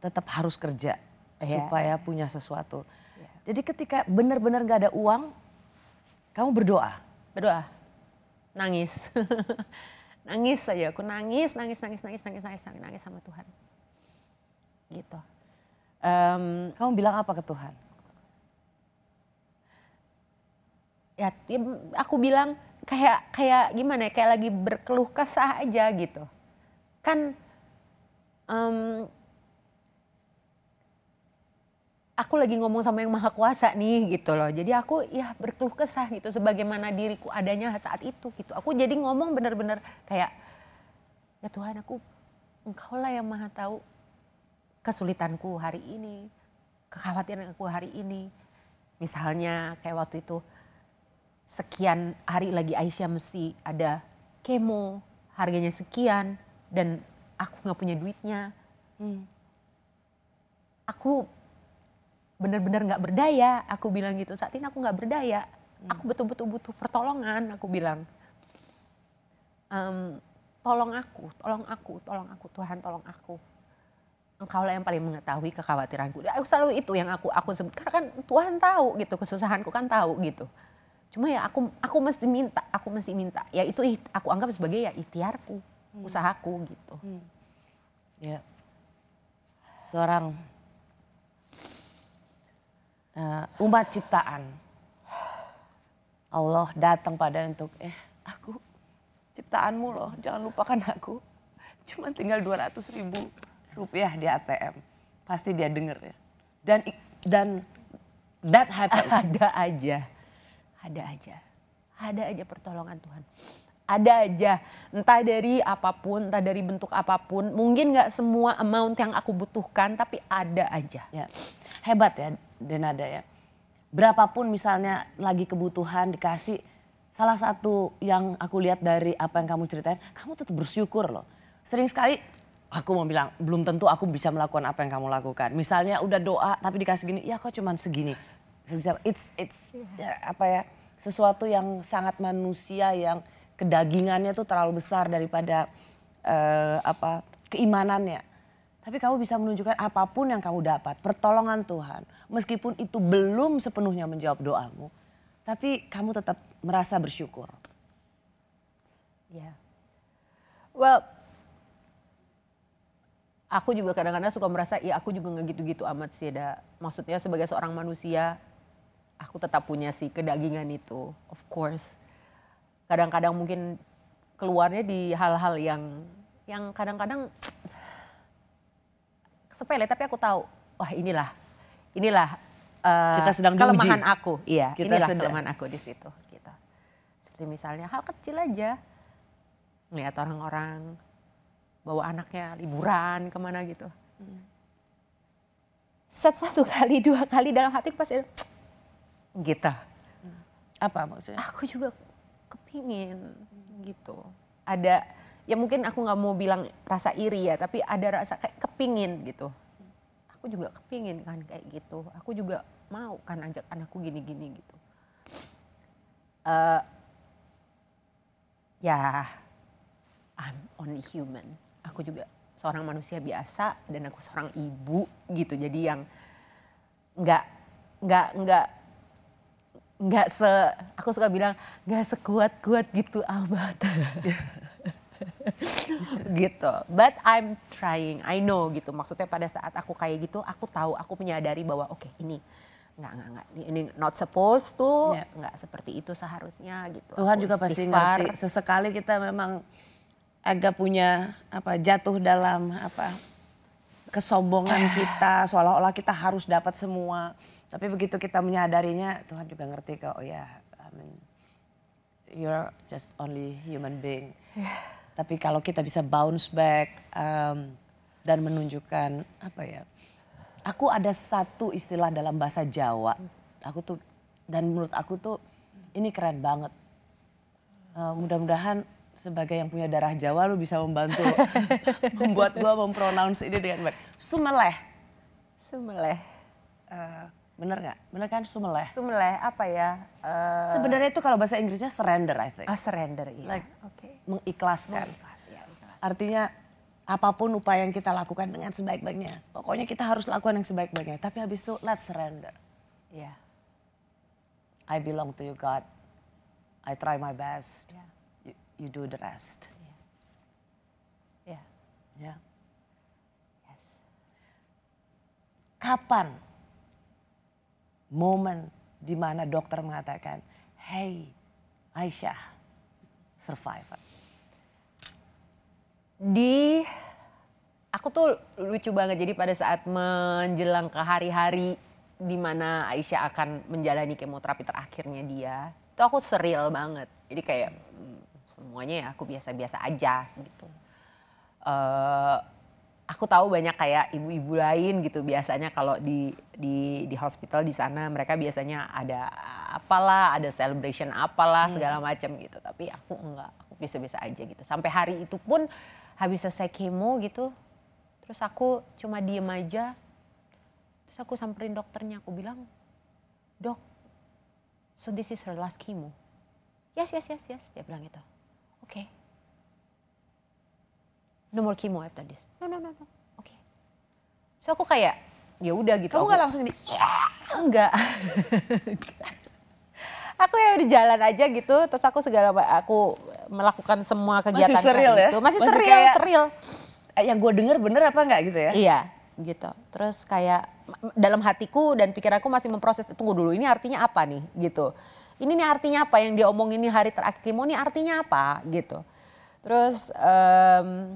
tetap harus kerja yeah. supaya punya sesuatu. Yeah. Jadi ketika benar-benar gak ada uang, kamu berdoa. Berdoa, nangis, [laughs] nangis saja. Aku nangis, nangis, nangis, nangis, nangis, nangis, nangis, nangis sama Tuhan. Gitu. Um, kamu bilang apa ke Tuhan? Ya, ya aku bilang kayak kayak gimana ya kayak lagi berkeluh kesah aja gitu kan um, aku lagi ngomong sama yang maha kuasa nih gitu loh. Jadi aku ya berkeluh kesah gitu sebagaimana diriku adanya saat itu gitu. Aku jadi ngomong benar-benar kayak ya Tuhan aku engkaulah yang maha tahu kesulitanku hari ini, kekhawatiran aku hari ini. Misalnya kayak waktu itu sekian hari lagi Aisyah mesti ada kemo, harganya sekian dan aku nggak punya duitnya. Hmm. Aku benar-benar nggak berdaya aku bilang gitu saat ini aku nggak berdaya aku hmm. betul-betul butuh pertolongan aku bilang um, tolong aku tolong aku tolong aku Tuhan tolong aku Engkau lah yang paling mengetahui kekhawatiranku ya, aku selalu itu yang aku aku sebut karena kan Tuhan tahu gitu kesusahanku kan tahu gitu cuma ya aku aku mesti minta aku mesti minta ya itu aku anggap sebagai ya ikhtiarku hmm. usahaku gitu hmm. ya seorang uh, umat ciptaan. Allah datang pada untuk eh aku ciptaanmu loh jangan lupakan aku. Cuma tinggal 200 ribu rupiah di ATM. Pasti dia denger ya. Dan dan that happened. [laughs] Ada aja. Ada aja. Ada aja pertolongan Tuhan ada aja entah dari apapun entah dari bentuk apapun mungkin nggak semua amount yang aku butuhkan tapi ada aja ya. hebat ya Denada ya. Berapapun misalnya lagi kebutuhan dikasih, salah satu yang aku lihat dari apa yang kamu ceritain, kamu tetap bersyukur loh. Sering sekali aku mau bilang, belum tentu aku bisa melakukan apa yang kamu lakukan. Misalnya udah doa tapi dikasih gini, ya kok cuman segini. Bisa it's it's ya, apa ya? sesuatu yang sangat manusia yang kedagingannya tuh terlalu besar daripada uh, apa keimanannya. Tapi kamu bisa menunjukkan apapun yang kamu dapat, pertolongan Tuhan. Meskipun itu belum sepenuhnya menjawab doamu, tapi kamu tetap merasa bersyukur. Ya. Yeah. Well, aku juga kadang-kadang suka merasa, ya aku juga nggak gitu-gitu amat sih. Da. Maksudnya sebagai seorang manusia, aku tetap punya sih kedagingan itu, of course. Kadang-kadang mungkin keluarnya di hal-hal yang yang kadang-kadang sepele tapi aku tahu wah inilah inilah uh, kita sedang kelemahan diuji. aku iya kita inilah sedang. kelemahan aku di situ gitu seperti misalnya hal kecil aja melihat orang-orang bawa anaknya liburan kemana gitu set hmm. satu kali dua kali dalam hati pasti [tsk] gitu hmm. apa maksudnya aku juga kepingin gitu ada ya mungkin aku nggak mau bilang rasa iri ya tapi ada rasa kayak kepingin gitu aku juga kepingin kan kayak gitu aku juga mau kan ajak anakku gini-gini gitu uh, ya I'm only human aku juga seorang manusia biasa dan aku seorang ibu gitu jadi yang nggak nggak nggak nggak se aku suka bilang nggak sekuat kuat gitu amat [laughs] [laughs] gitu. But I'm trying, I know gitu. Maksudnya pada saat aku kayak gitu, aku tahu, aku menyadari bahwa oke okay, ini nggak nggak nggak ini not supposed to yeah. nggak seperti itu seharusnya gitu Tuhan juga pasti ngerti sesekali kita memang agak punya apa jatuh dalam apa kesombongan [sighs] kita seolah-olah kita harus dapat semua tapi begitu kita menyadarinya Tuhan juga ngerti kok oh ya yeah, I mean you're just only human being [sighs] yeah tapi kalau kita bisa bounce back um, dan menunjukkan apa ya? Aku ada satu istilah dalam bahasa Jawa. Aku tuh dan menurut aku tuh ini keren banget. Uh, mudah-mudahan sebagai yang punya darah Jawa lu bisa membantu [laughs] membuat gua mempronounce ini dengan baik. Sumeleh. Sumeleh. Uh, Bener nggak? Bener kan sumeleh? Sumeleh apa ya? Uh... Sebenarnya itu kalau bahasa Inggrisnya surrender I think. Oh, surrender iya. Like, okay. Mengikhlaskan. Mengikhlas, iya, ikhlas. Artinya apapun upaya yang kita lakukan dengan sebaik-baiknya. Pokoknya kita harus lakukan yang sebaik-baiknya. Tapi habis itu let's surrender. Iya. Yeah. I belong to you God. I try my best. Yeah. You, you do the rest. Iya. Iya. Ya. Yeah. Ya. Yeah. Yes. Kapan momen di mana dokter mengatakan, "Hey, Aisyah, survivor." Di aku tuh lucu banget. Jadi pada saat menjelang ke hari-hari di mana Aisyah akan menjalani kemoterapi terakhirnya dia, itu aku seril banget. Jadi kayak hmm, semuanya ya aku biasa-biasa aja gitu. Uh, aku tahu banyak kayak ibu-ibu lain gitu biasanya kalau di di di hospital di sana mereka biasanya ada apalah ada celebration apalah iya. segala macam gitu tapi aku enggak aku bisa-bisa aja gitu sampai hari itu pun habis selesai kemo gitu terus aku cuma diem aja terus aku samperin dokternya aku bilang dok so this is her last chemo yes yes yes yes dia bilang gitu oke okay no more chemo after this. No, no, no, no. Oke. Okay. So aku kayak ya udah gitu. Kamu nggak langsung di enggak. [laughs] aku ya udah jalan aja gitu, terus aku segala aku melakukan semua kegiatan Masih seril ya? Gitu. Masih, Masih seril, kayak, seril. Eh, yang gue denger bener apa enggak gitu ya? Iya, gitu. Terus kayak dalam hatiku dan pikiranku masih memproses tunggu dulu ini artinya apa nih gitu. Ini nih artinya apa yang dia omongin ini hari terakhir ini artinya apa gitu. Terus um,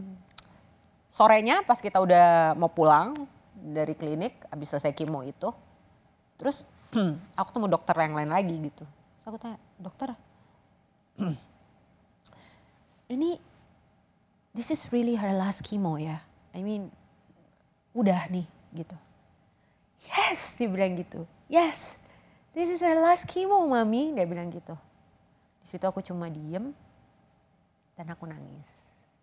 sorenya pas kita udah mau pulang dari klinik abis selesai kimo itu terus [clears throat] aku ketemu dokter yang lain lagi gitu terus aku tanya dokter [clears throat] ini this is really her last chemo ya I mean udah nih gitu yes dia bilang gitu yes this is her last chemo mami dia bilang gitu di situ aku cuma diem dan aku nangis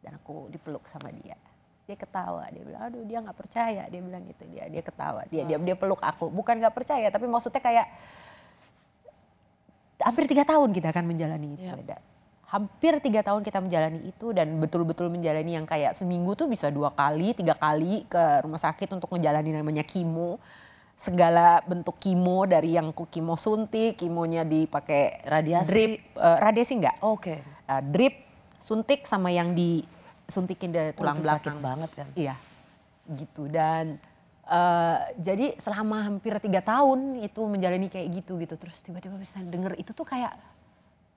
dan aku dipeluk sama dia dia ketawa dia bilang aduh dia nggak percaya dia bilang gitu dia dia ketawa dia dia dia peluk aku bukan nggak percaya tapi maksudnya kayak hampir tiga tahun kita akan menjalani itu yeah. ada hampir tiga tahun kita menjalani itu dan betul-betul menjalani yang kayak seminggu tuh bisa dua kali tiga kali ke rumah sakit untuk menjalani namanya kimo segala bentuk kimo dari yang kimo suntik, kimonya dipakai radiasi, drip, uh, radiasi enggak? Oke. Okay. Uh, drip, suntik sama yang di suntikin dari tulang belakang. Sakit banget kan? Iya, gitu dan uh, jadi selama hampir tiga tahun itu menjalani kayak gitu gitu terus tiba-tiba bisa denger itu tuh kayak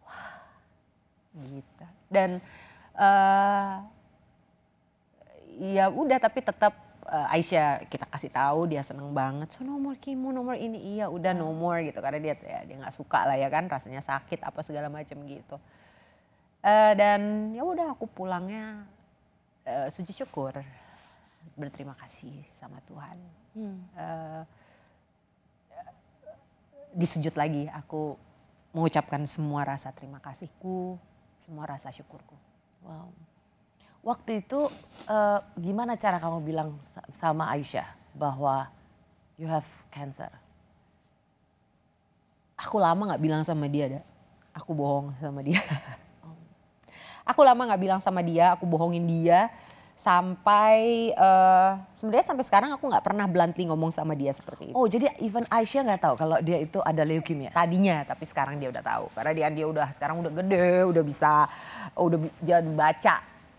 wah gitu dan uh, ya udah tapi tetap uh, eh, Aisyah kita kasih tahu dia seneng banget so nomor kimu nomor ini iya udah nomor hmm. gitu karena dia ya, dia nggak suka lah ya kan rasanya sakit apa segala macam gitu uh, dan ya udah aku pulangnya uh, eh, sujud syukur, berterima kasih sama Tuhan. Hmm. Uh, eh, disujud lagi aku mengucapkan semua rasa terima kasihku, semua rasa syukurku. Wow. Waktu itu uh, gimana cara kamu bilang sama Aisyah bahwa you have cancer? Aku lama nggak bilang sama dia, ada. Aku bohong sama dia. [laughs] aku lama nggak bilang sama dia aku bohongin dia sampai uh, sebenarnya sampai sekarang aku nggak pernah bluntly ngomong sama dia seperti itu. Oh jadi even Aisyah nggak tahu kalau dia itu ada leukemia? Ya? Tadinya tapi sekarang dia udah tahu karena dia dia udah sekarang udah gede udah bisa udah dia baca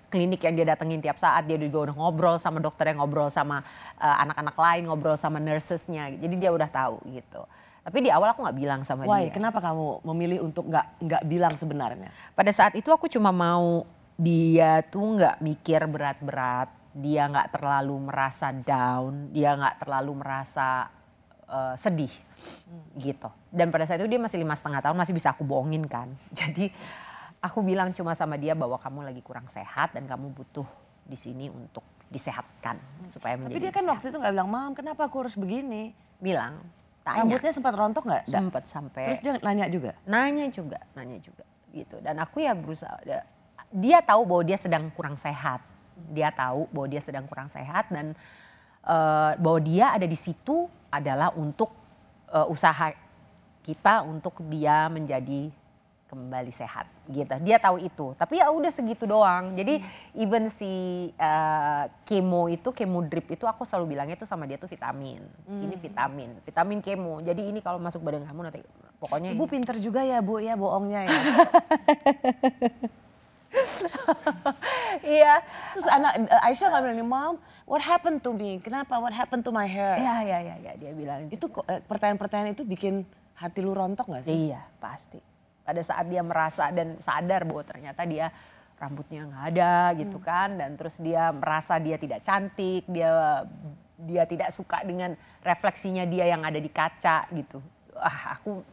klinik yang dia datengin tiap saat dia juga udah ngobrol sama dokter yang ngobrol sama eh, anak-anak uh, anak -anak lain ngobrol sama nursesnya jadi dia udah tahu gitu. Tapi di awal aku nggak bilang sama Why, dia. kenapa kamu memilih untuk nggak nggak bilang sebenarnya? Pada saat itu aku cuma mau dia tuh nggak mikir berat-berat, dia nggak terlalu merasa down, dia nggak terlalu merasa uh, sedih, hmm. gitu. Dan pada saat itu dia masih lima setengah tahun, masih bisa aku bohongin kan. [laughs] Jadi aku bilang cuma sama dia bahwa kamu lagi kurang sehat dan kamu butuh di sini untuk disehatkan hmm. supaya menjadi. Tapi dia kan sehat. waktu itu nggak bilang, mam, kenapa aku harus begini? Bilang Tanya. Rambutnya sempat rontok nggak? Sempat sampai. Terus dia nanya juga? Nanya juga, nanya juga gitu. Dan aku ya berusaha, dia, ya, dia tahu bahwa dia sedang kurang sehat. Dia tahu bahwa dia sedang kurang sehat dan uh, bahwa dia ada di situ adalah untuk uh, usaha kita untuk dia menjadi kembali sehat gitu. Dia tahu itu. Tapi ya udah segitu doang. Jadi hmm. even si uh, itu, kemo drip itu aku selalu bilangnya itu sama dia tuh vitamin. Hmm. Ini vitamin, vitamin kemo. Jadi ini kalau masuk badan kamu nanti pokoknya Ibu ini. pinter juga ya, Bu, ya bohongnya ya. [laughs] Iya. Terus anak eh, Aisyah nggak bilang, Mom, what happened to me? Kenapa? What happened to my hair? Ya ya ya Ya. Dia bilang. Itu gitu. eh, pertanyaan-pertanyaan itu bikin hati lu rontok gak sih? Iya, pasti pada saat dia merasa dan sadar bahwa ternyata dia rambutnya nggak ada gitu hmm. kan dan terus dia merasa dia tidak cantik dia dia tidak suka dengan refleksinya dia yang ada di kaca gitu ah aku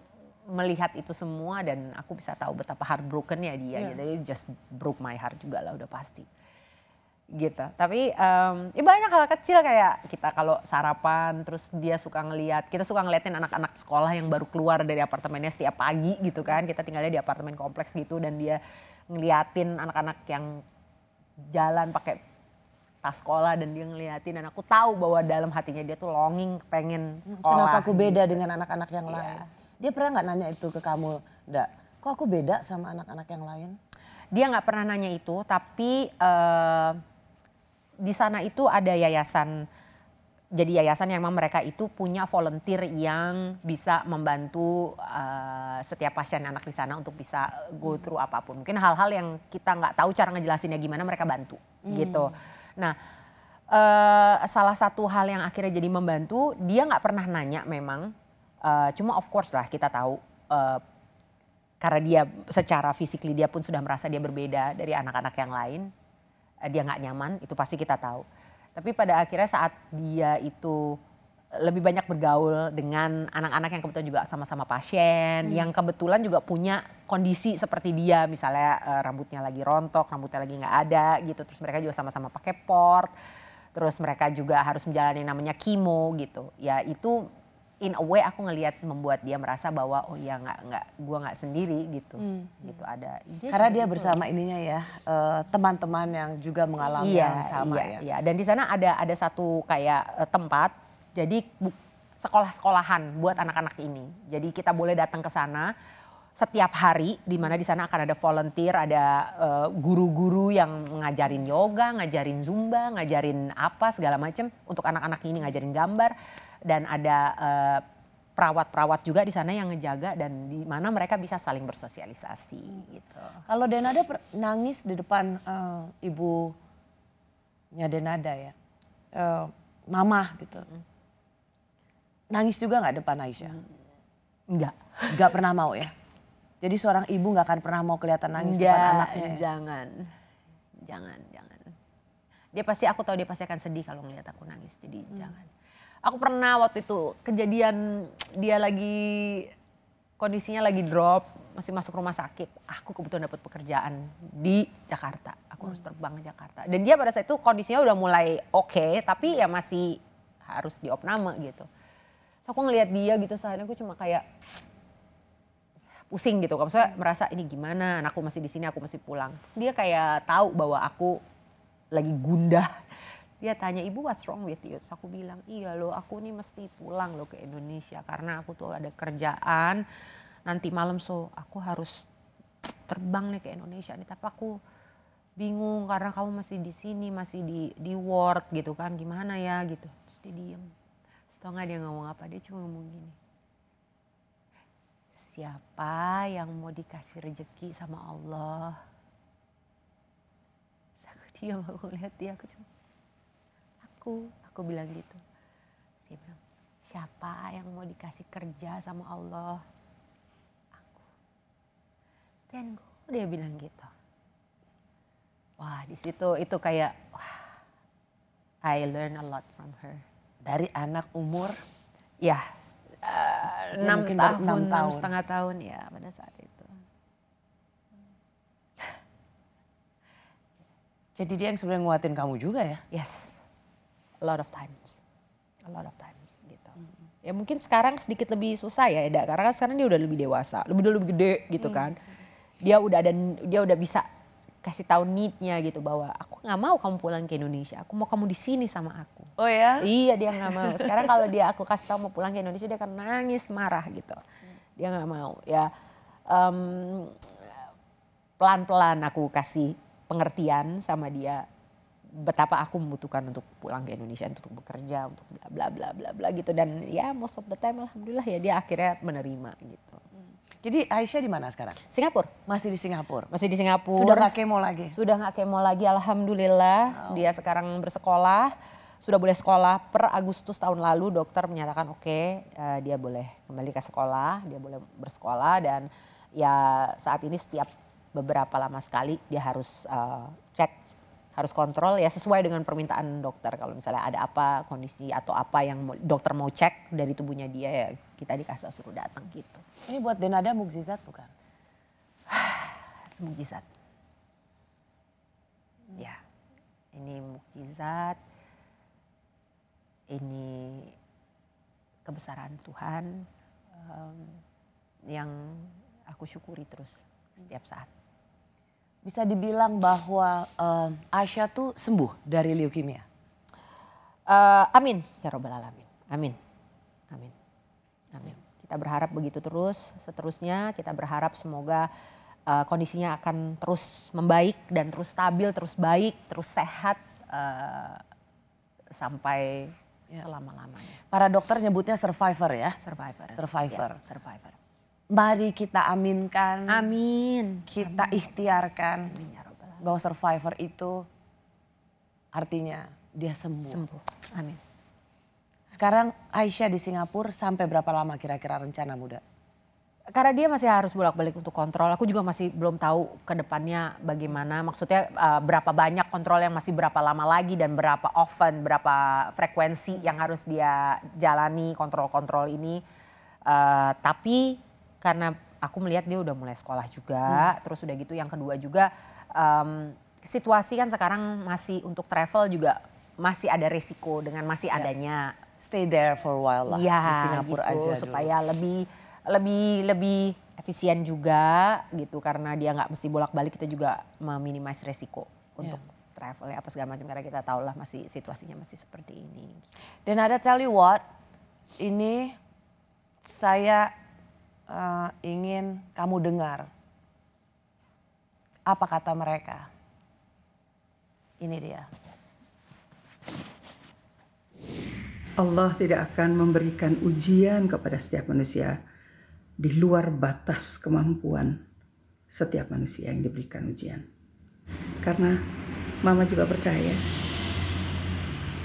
melihat itu semua dan aku bisa tahu betapa heartbroken ya dia yeah. jadi just broke my heart juga lah udah pasti gitu. Tapi um, ya banyak hal kecil kayak kita kalau sarapan terus dia suka ngeliat, kita suka ngeliatin anak-anak sekolah yang baru keluar dari apartemennya setiap pagi gitu kan. Kita tinggalnya di apartemen kompleks gitu dan dia ngeliatin anak-anak yang jalan pakai tas sekolah dan dia ngeliatin dan aku tahu bahwa dalam hatinya dia tuh longing pengen hmm, sekolah. Kenapa aku beda gitu. dengan anak-anak yang yeah. lain? Dia pernah nggak nanya itu ke kamu, Ndak? Kok aku beda sama anak-anak yang lain? Dia nggak pernah nanya itu, tapi uh, di sana itu ada yayasan jadi yayasan yang memang mereka itu punya volunteer yang bisa membantu uh, setiap pasien anak di sana untuk bisa go hmm. through apapun. Mungkin hal-hal yang kita nggak tahu cara ngejelasinnya gimana mereka bantu hmm. gitu. Nah uh, salah satu hal yang akhirnya jadi membantu dia nggak pernah nanya memang. Uh, cuma of course lah kita tahu uh, karena dia secara fisik dia pun sudah merasa dia berbeda dari anak-anak yang lain Eh, dia nggak nyaman itu pasti kita tahu tapi pada akhirnya saat dia itu lebih banyak bergaul dengan anak-anak yang kebetulan juga sama-sama pasien, hmm. yang kebetulan juga punya kondisi seperti dia, misalnya uh, rambutnya lagi rontok, rambutnya lagi nggak ada gitu, terus mereka juga sama-sama pakai port, terus mereka juga harus menjalani namanya kimo gitu, ya itu in a way aku ngelihat membuat dia merasa bahwa oh ya nggak nggak gua nggak sendiri gitu hmm. hmm. gitu ada dia iya karena dia bersama itu. ininya ya eh, teman-teman yang juga mengalami iya, yang sama iya, ya iya. dan di sana ada ada satu kayak eh, tempat jadi sekolah-sekolahan buat hmm. anak-anak ini jadi kita boleh datang ke sana setiap hari di mana di sana akan ada volunteer, ada eh, guru-guru uh, yang ngajarin yoga, ngajarin zumba, ngajarin apa segala macam untuk anak-anak ini ngajarin gambar dan ada eh, perawat-perawat juga di sana yang ngejaga dan di mana mereka bisa saling bersosialisasi gitu. Kalau Denada nangis di depan uh, ibunya Denada ya, uh, eh, mama gitu, hmm. nangis juga nggak depan Aisyah? Enggak. Hmm. Enggak pernah mau ya? Jadi seorang ibu nggak akan pernah mau kelihatan nangis Nggak, depan anaknya? Ya? Jangan, jangan, jangan. Dia pasti aku tahu dia pasti akan sedih kalau ngelihat aku nangis, jadi hmm. jangan aku pernah waktu itu kejadian dia lagi kondisinya lagi drop masih masuk rumah sakit aku kebetulan dapat pekerjaan di Jakarta aku hmm. harus terbang ke Jakarta dan dia pada saat itu kondisinya udah mulai oke okay, tapi ya masih harus diopname gitu so, aku ngelihat dia gitu seharian aku cuma kayak pusing gitu Kamu saya merasa ini gimana anakku masih di sini aku masih pulang Terus dia kayak tahu bahwa aku lagi gundah dia tanya ibu what's wrong with you terus aku bilang iya loh aku nih mesti pulang loh ke Indonesia karena aku tuh ada kerjaan nanti malam so aku harus terbang nih ke Indonesia nih tapi aku bingung karena kamu masih di sini masih di di ward gitu kan gimana ya gitu terus dia diem setengah dia ngomong apa dia cuma ngomong gini siapa yang mau dikasih rejeki sama Allah terus aku diam aku lihat dia aku cuma aku aku bilang gitu siapa yang mau dikasih kerja sama Allah aku dan dia bilang gitu wah di situ itu kayak wah I learn a lot from her dari anak umur ya eh, enam 6, tahun, enam setengah tahun ya pada saat itu. Jadi dia yang sebenarnya nguatin kamu juga ya? Yes a lot of times a lot of times gitu hmm. ya mungkin sekarang sedikit lebih susah ya Eda karena kan sekarang dia udah lebih dewasa lebih dulu lebih gede gitu hmm. kan dia udah ada dia udah bisa kasih tahu need gitu bahwa aku nggak mau kamu pulang ke Indonesia, aku mau kamu di sini sama aku. Oh ya? Iya dia nggak mau. Sekarang kalau dia aku kasih tahu mau pulang ke Indonesia dia akan nangis marah gitu. Dia nggak mau ya. pelan mmm, pelan-pelan aku kasih pengertian sama dia betapa aku membutuhkan untuk pulang ke Indonesia untuk bekerja untuk bla bla bla bla bla gitu dan ya most of the time alhamdulillah ya dia akhirnya menerima gitu. Hmm. Jadi Aisyah di mana sekarang? Singapura. Masih di Singapura. Masih di Singapura. Sudah nggak kemo lagi? Sudah nggak kemo lagi alhamdulillah. Oh. Dia sekarang bersekolah. Sudah boleh sekolah per Agustus tahun lalu dokter menyatakan oke okay, uh, eh, dia boleh kembali ke sekolah, dia boleh bersekolah dan ya saat ini setiap beberapa lama sekali dia harus uh, harus kontrol ya sesuai dengan permintaan dokter kalau misalnya ada apa kondisi atau apa yang dokter mau cek dari tubuhnya dia ya kita dikasih suruh datang gitu. Ini buat Denada mukjizat bukan? [sighs] mukjizat. Ya. Ini mukjizat. Ini kebesaran Tuhan um, yang aku syukuri terus setiap saat bisa dibilang bahwa uh, Aisyah tuh sembuh dari leukemia? Uh, amin ya robbal alamin. Amin. Amin. Amin. Kita berharap begitu terus seterusnya kita berharap semoga uh, kondisinya akan terus membaik dan terus stabil, terus baik, terus sehat uh, sampai ya. selama-lamanya. Para dokter nyebutnya survivor ya? Survivor. Survivor. Ya, survivor. Mari kita aminkan. Amin. Kita Amin. ikhtiarkan Amin, ya bahwa survivor itu artinya dia sembuh. Sembuh. Amin. Sekarang Aisyah di Singapura sampai berapa lama kira-kira rencana muda? Karena dia masih harus bolak-balik untuk kontrol. Aku juga masih belum tahu ke depannya bagaimana. Maksudnya uh, berapa banyak kontrol yang masih berapa lama lagi dan berapa often, berapa frekuensi yang harus dia jalani kontrol-kontrol ini. Uh, tapi karena aku melihat dia udah mulai sekolah juga, hmm. terus udah gitu yang kedua juga um, situasi kan sekarang masih untuk travel juga masih ada resiko dengan masih yeah. adanya stay there for a while lah ya, di Singapura gitu, aja supaya dulu. lebih lebih lebih efisien juga gitu karena dia nggak mesti bolak-balik kita juga meminimize resiko ya. untuk travel ya apa segala macam karena kita tahu lah masih situasinya masih seperti ini. Dan ada tell you what, ini saya uh, ingin kamu dengar. Apa kata mereka? Ini dia. Allah tidak akan memberikan ujian kepada setiap manusia di luar batas kemampuan setiap manusia yang diberikan ujian. Karena Mama juga percaya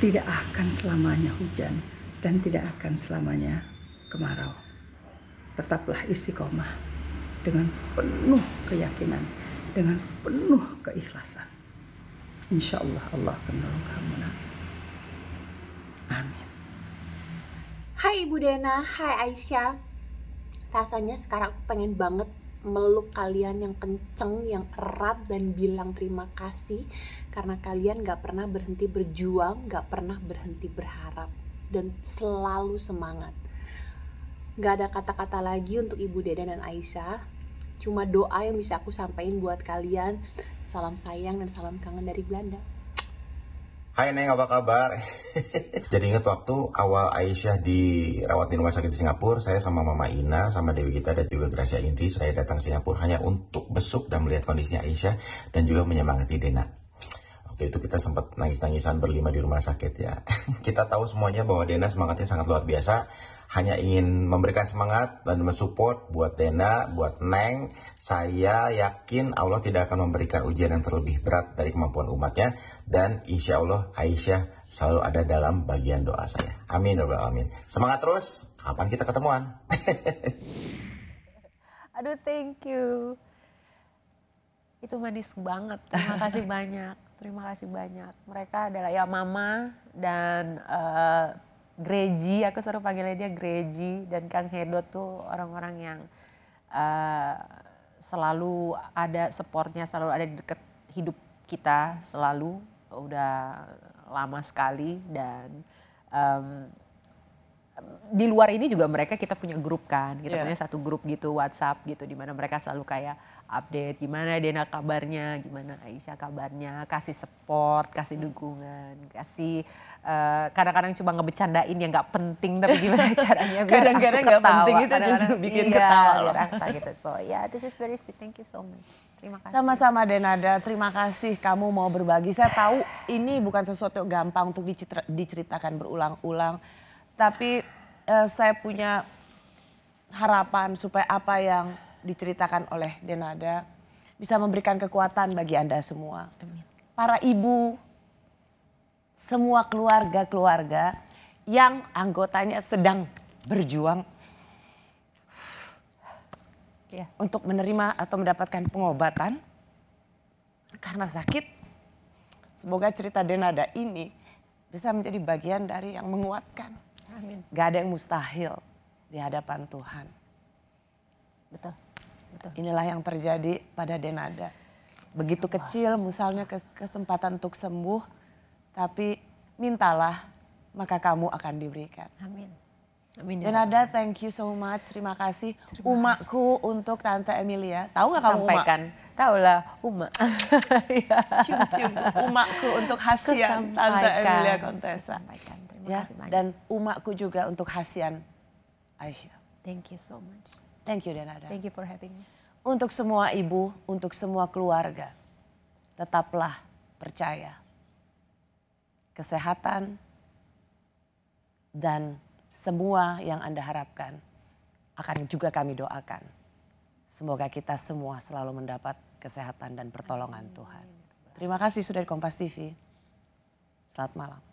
tidak akan selamanya hujan dan tidak akan selamanya kemarau tetaplah istiqomah dengan penuh keyakinan, dengan penuh keikhlasan. Insya Allah Allah akan menolong kamu nanti. Amin. Hai Ibu Dena, hai Aisyah. Rasanya sekarang pengen banget meluk kalian yang kenceng, yang erat dan bilang terima kasih karena kalian gak pernah berhenti berjuang, gak pernah berhenti berharap dan selalu semangat. Gak ada kata-kata lagi untuk Ibu Deda dan Aisyah. Cuma doa yang bisa aku sampaikan buat kalian. Salam sayang dan salam kangen dari Belanda. Hai Neng, apa kabar? [laughs] Jadi ingat waktu awal Aisyah dirawat di rumah sakit Singapura, saya sama Mama Ina, sama Dewi Gita, dan juga Gracia Indri, saya datang ke Singapura hanya untuk besuk dan melihat kondisinya Aisyah, dan juga menyemangati Dena. Waktu itu kita sempat nangis-nangisan berlima di rumah sakit ya. [laughs] kita tahu semuanya bahwa Dena semangatnya sangat luar biasa, hanya ingin memberikan semangat dan mensupport buat Dena, buat Neng. Saya yakin Allah tidak akan memberikan ujian yang terlebih berat dari kemampuan umatnya. Dan insya Allah Aisyah selalu ada dalam bagian doa saya. Amin, ya Rabbal Alamin. Semangat terus, kapan kita ketemuan? [laughs] Aduh, thank you. Itu manis banget. Terima kasih banyak. Terima kasih banyak. Mereka adalah ya mama dan uh, Greji, aku selalu panggilnya dia Greji dan Kang Hedot tuh orang-orang yang uh, selalu ada supportnya, selalu ada di dekat hidup kita selalu udah lama sekali dan um, di luar ini juga mereka kita punya grup kan kita yeah. punya satu grup gitu WhatsApp gitu di mana mereka selalu kayak update gimana Dena kabarnya gimana Aisyah kabarnya kasih support kasih dukungan kasih Eh, kadang-kadang uh, cuma ngebecandain yang nggak penting tapi gimana [laughs] caranya biar kadang-kadang nggak penting itu kadang -kadang justru bikin iya, ketawa rasa gitu so yeah this is very sweet thank you so much terima kasih sama-sama Denada terima kasih kamu mau berbagi saya tahu ini bukan sesuatu yang gampang untuk diceritakan berulang-ulang tapi uh, saya punya harapan supaya apa yang diceritakan oleh Denada bisa memberikan kekuatan bagi Anda semua. Para ibu, semua keluarga-keluarga yang anggotanya sedang berjuang ya. untuk menerima atau mendapatkan pengobatan karena sakit. Semoga cerita Denada ini bisa menjadi bagian dari yang menguatkan. Amin. Gak ada yang mustahil di hadapan Tuhan. Betul. Betul. Inilah yang terjadi pada Denada. Begitu kecil misalnya kesempatan untuk sembuh, tapi mintalah maka kamu akan diberikan. Amin. Amin. Ya dan ada thank you so much, terima kasih terima umakku kasih. untuk Tante Emilia. Tahu nggak kamu Sampaikan. Tahu lah, umak. [laughs] Iya. Cium-cium umakku untuk Hasian, Tante Emilia Kontesa. Sampaikan. Terima ya, banyak. Dan umakku juga untuk Hasian Aisyah. Thank you so much. Thank you Denada. Thank you for having me. Untuk semua ibu, untuk semua keluarga, tetaplah percaya kesehatan, dan semua yang Anda harapkan akan juga kami doakan. Semoga kita semua selalu mendapat kesehatan dan pertolongan Tuhan. Terima kasih sudah di Kompas TV. Selamat malam.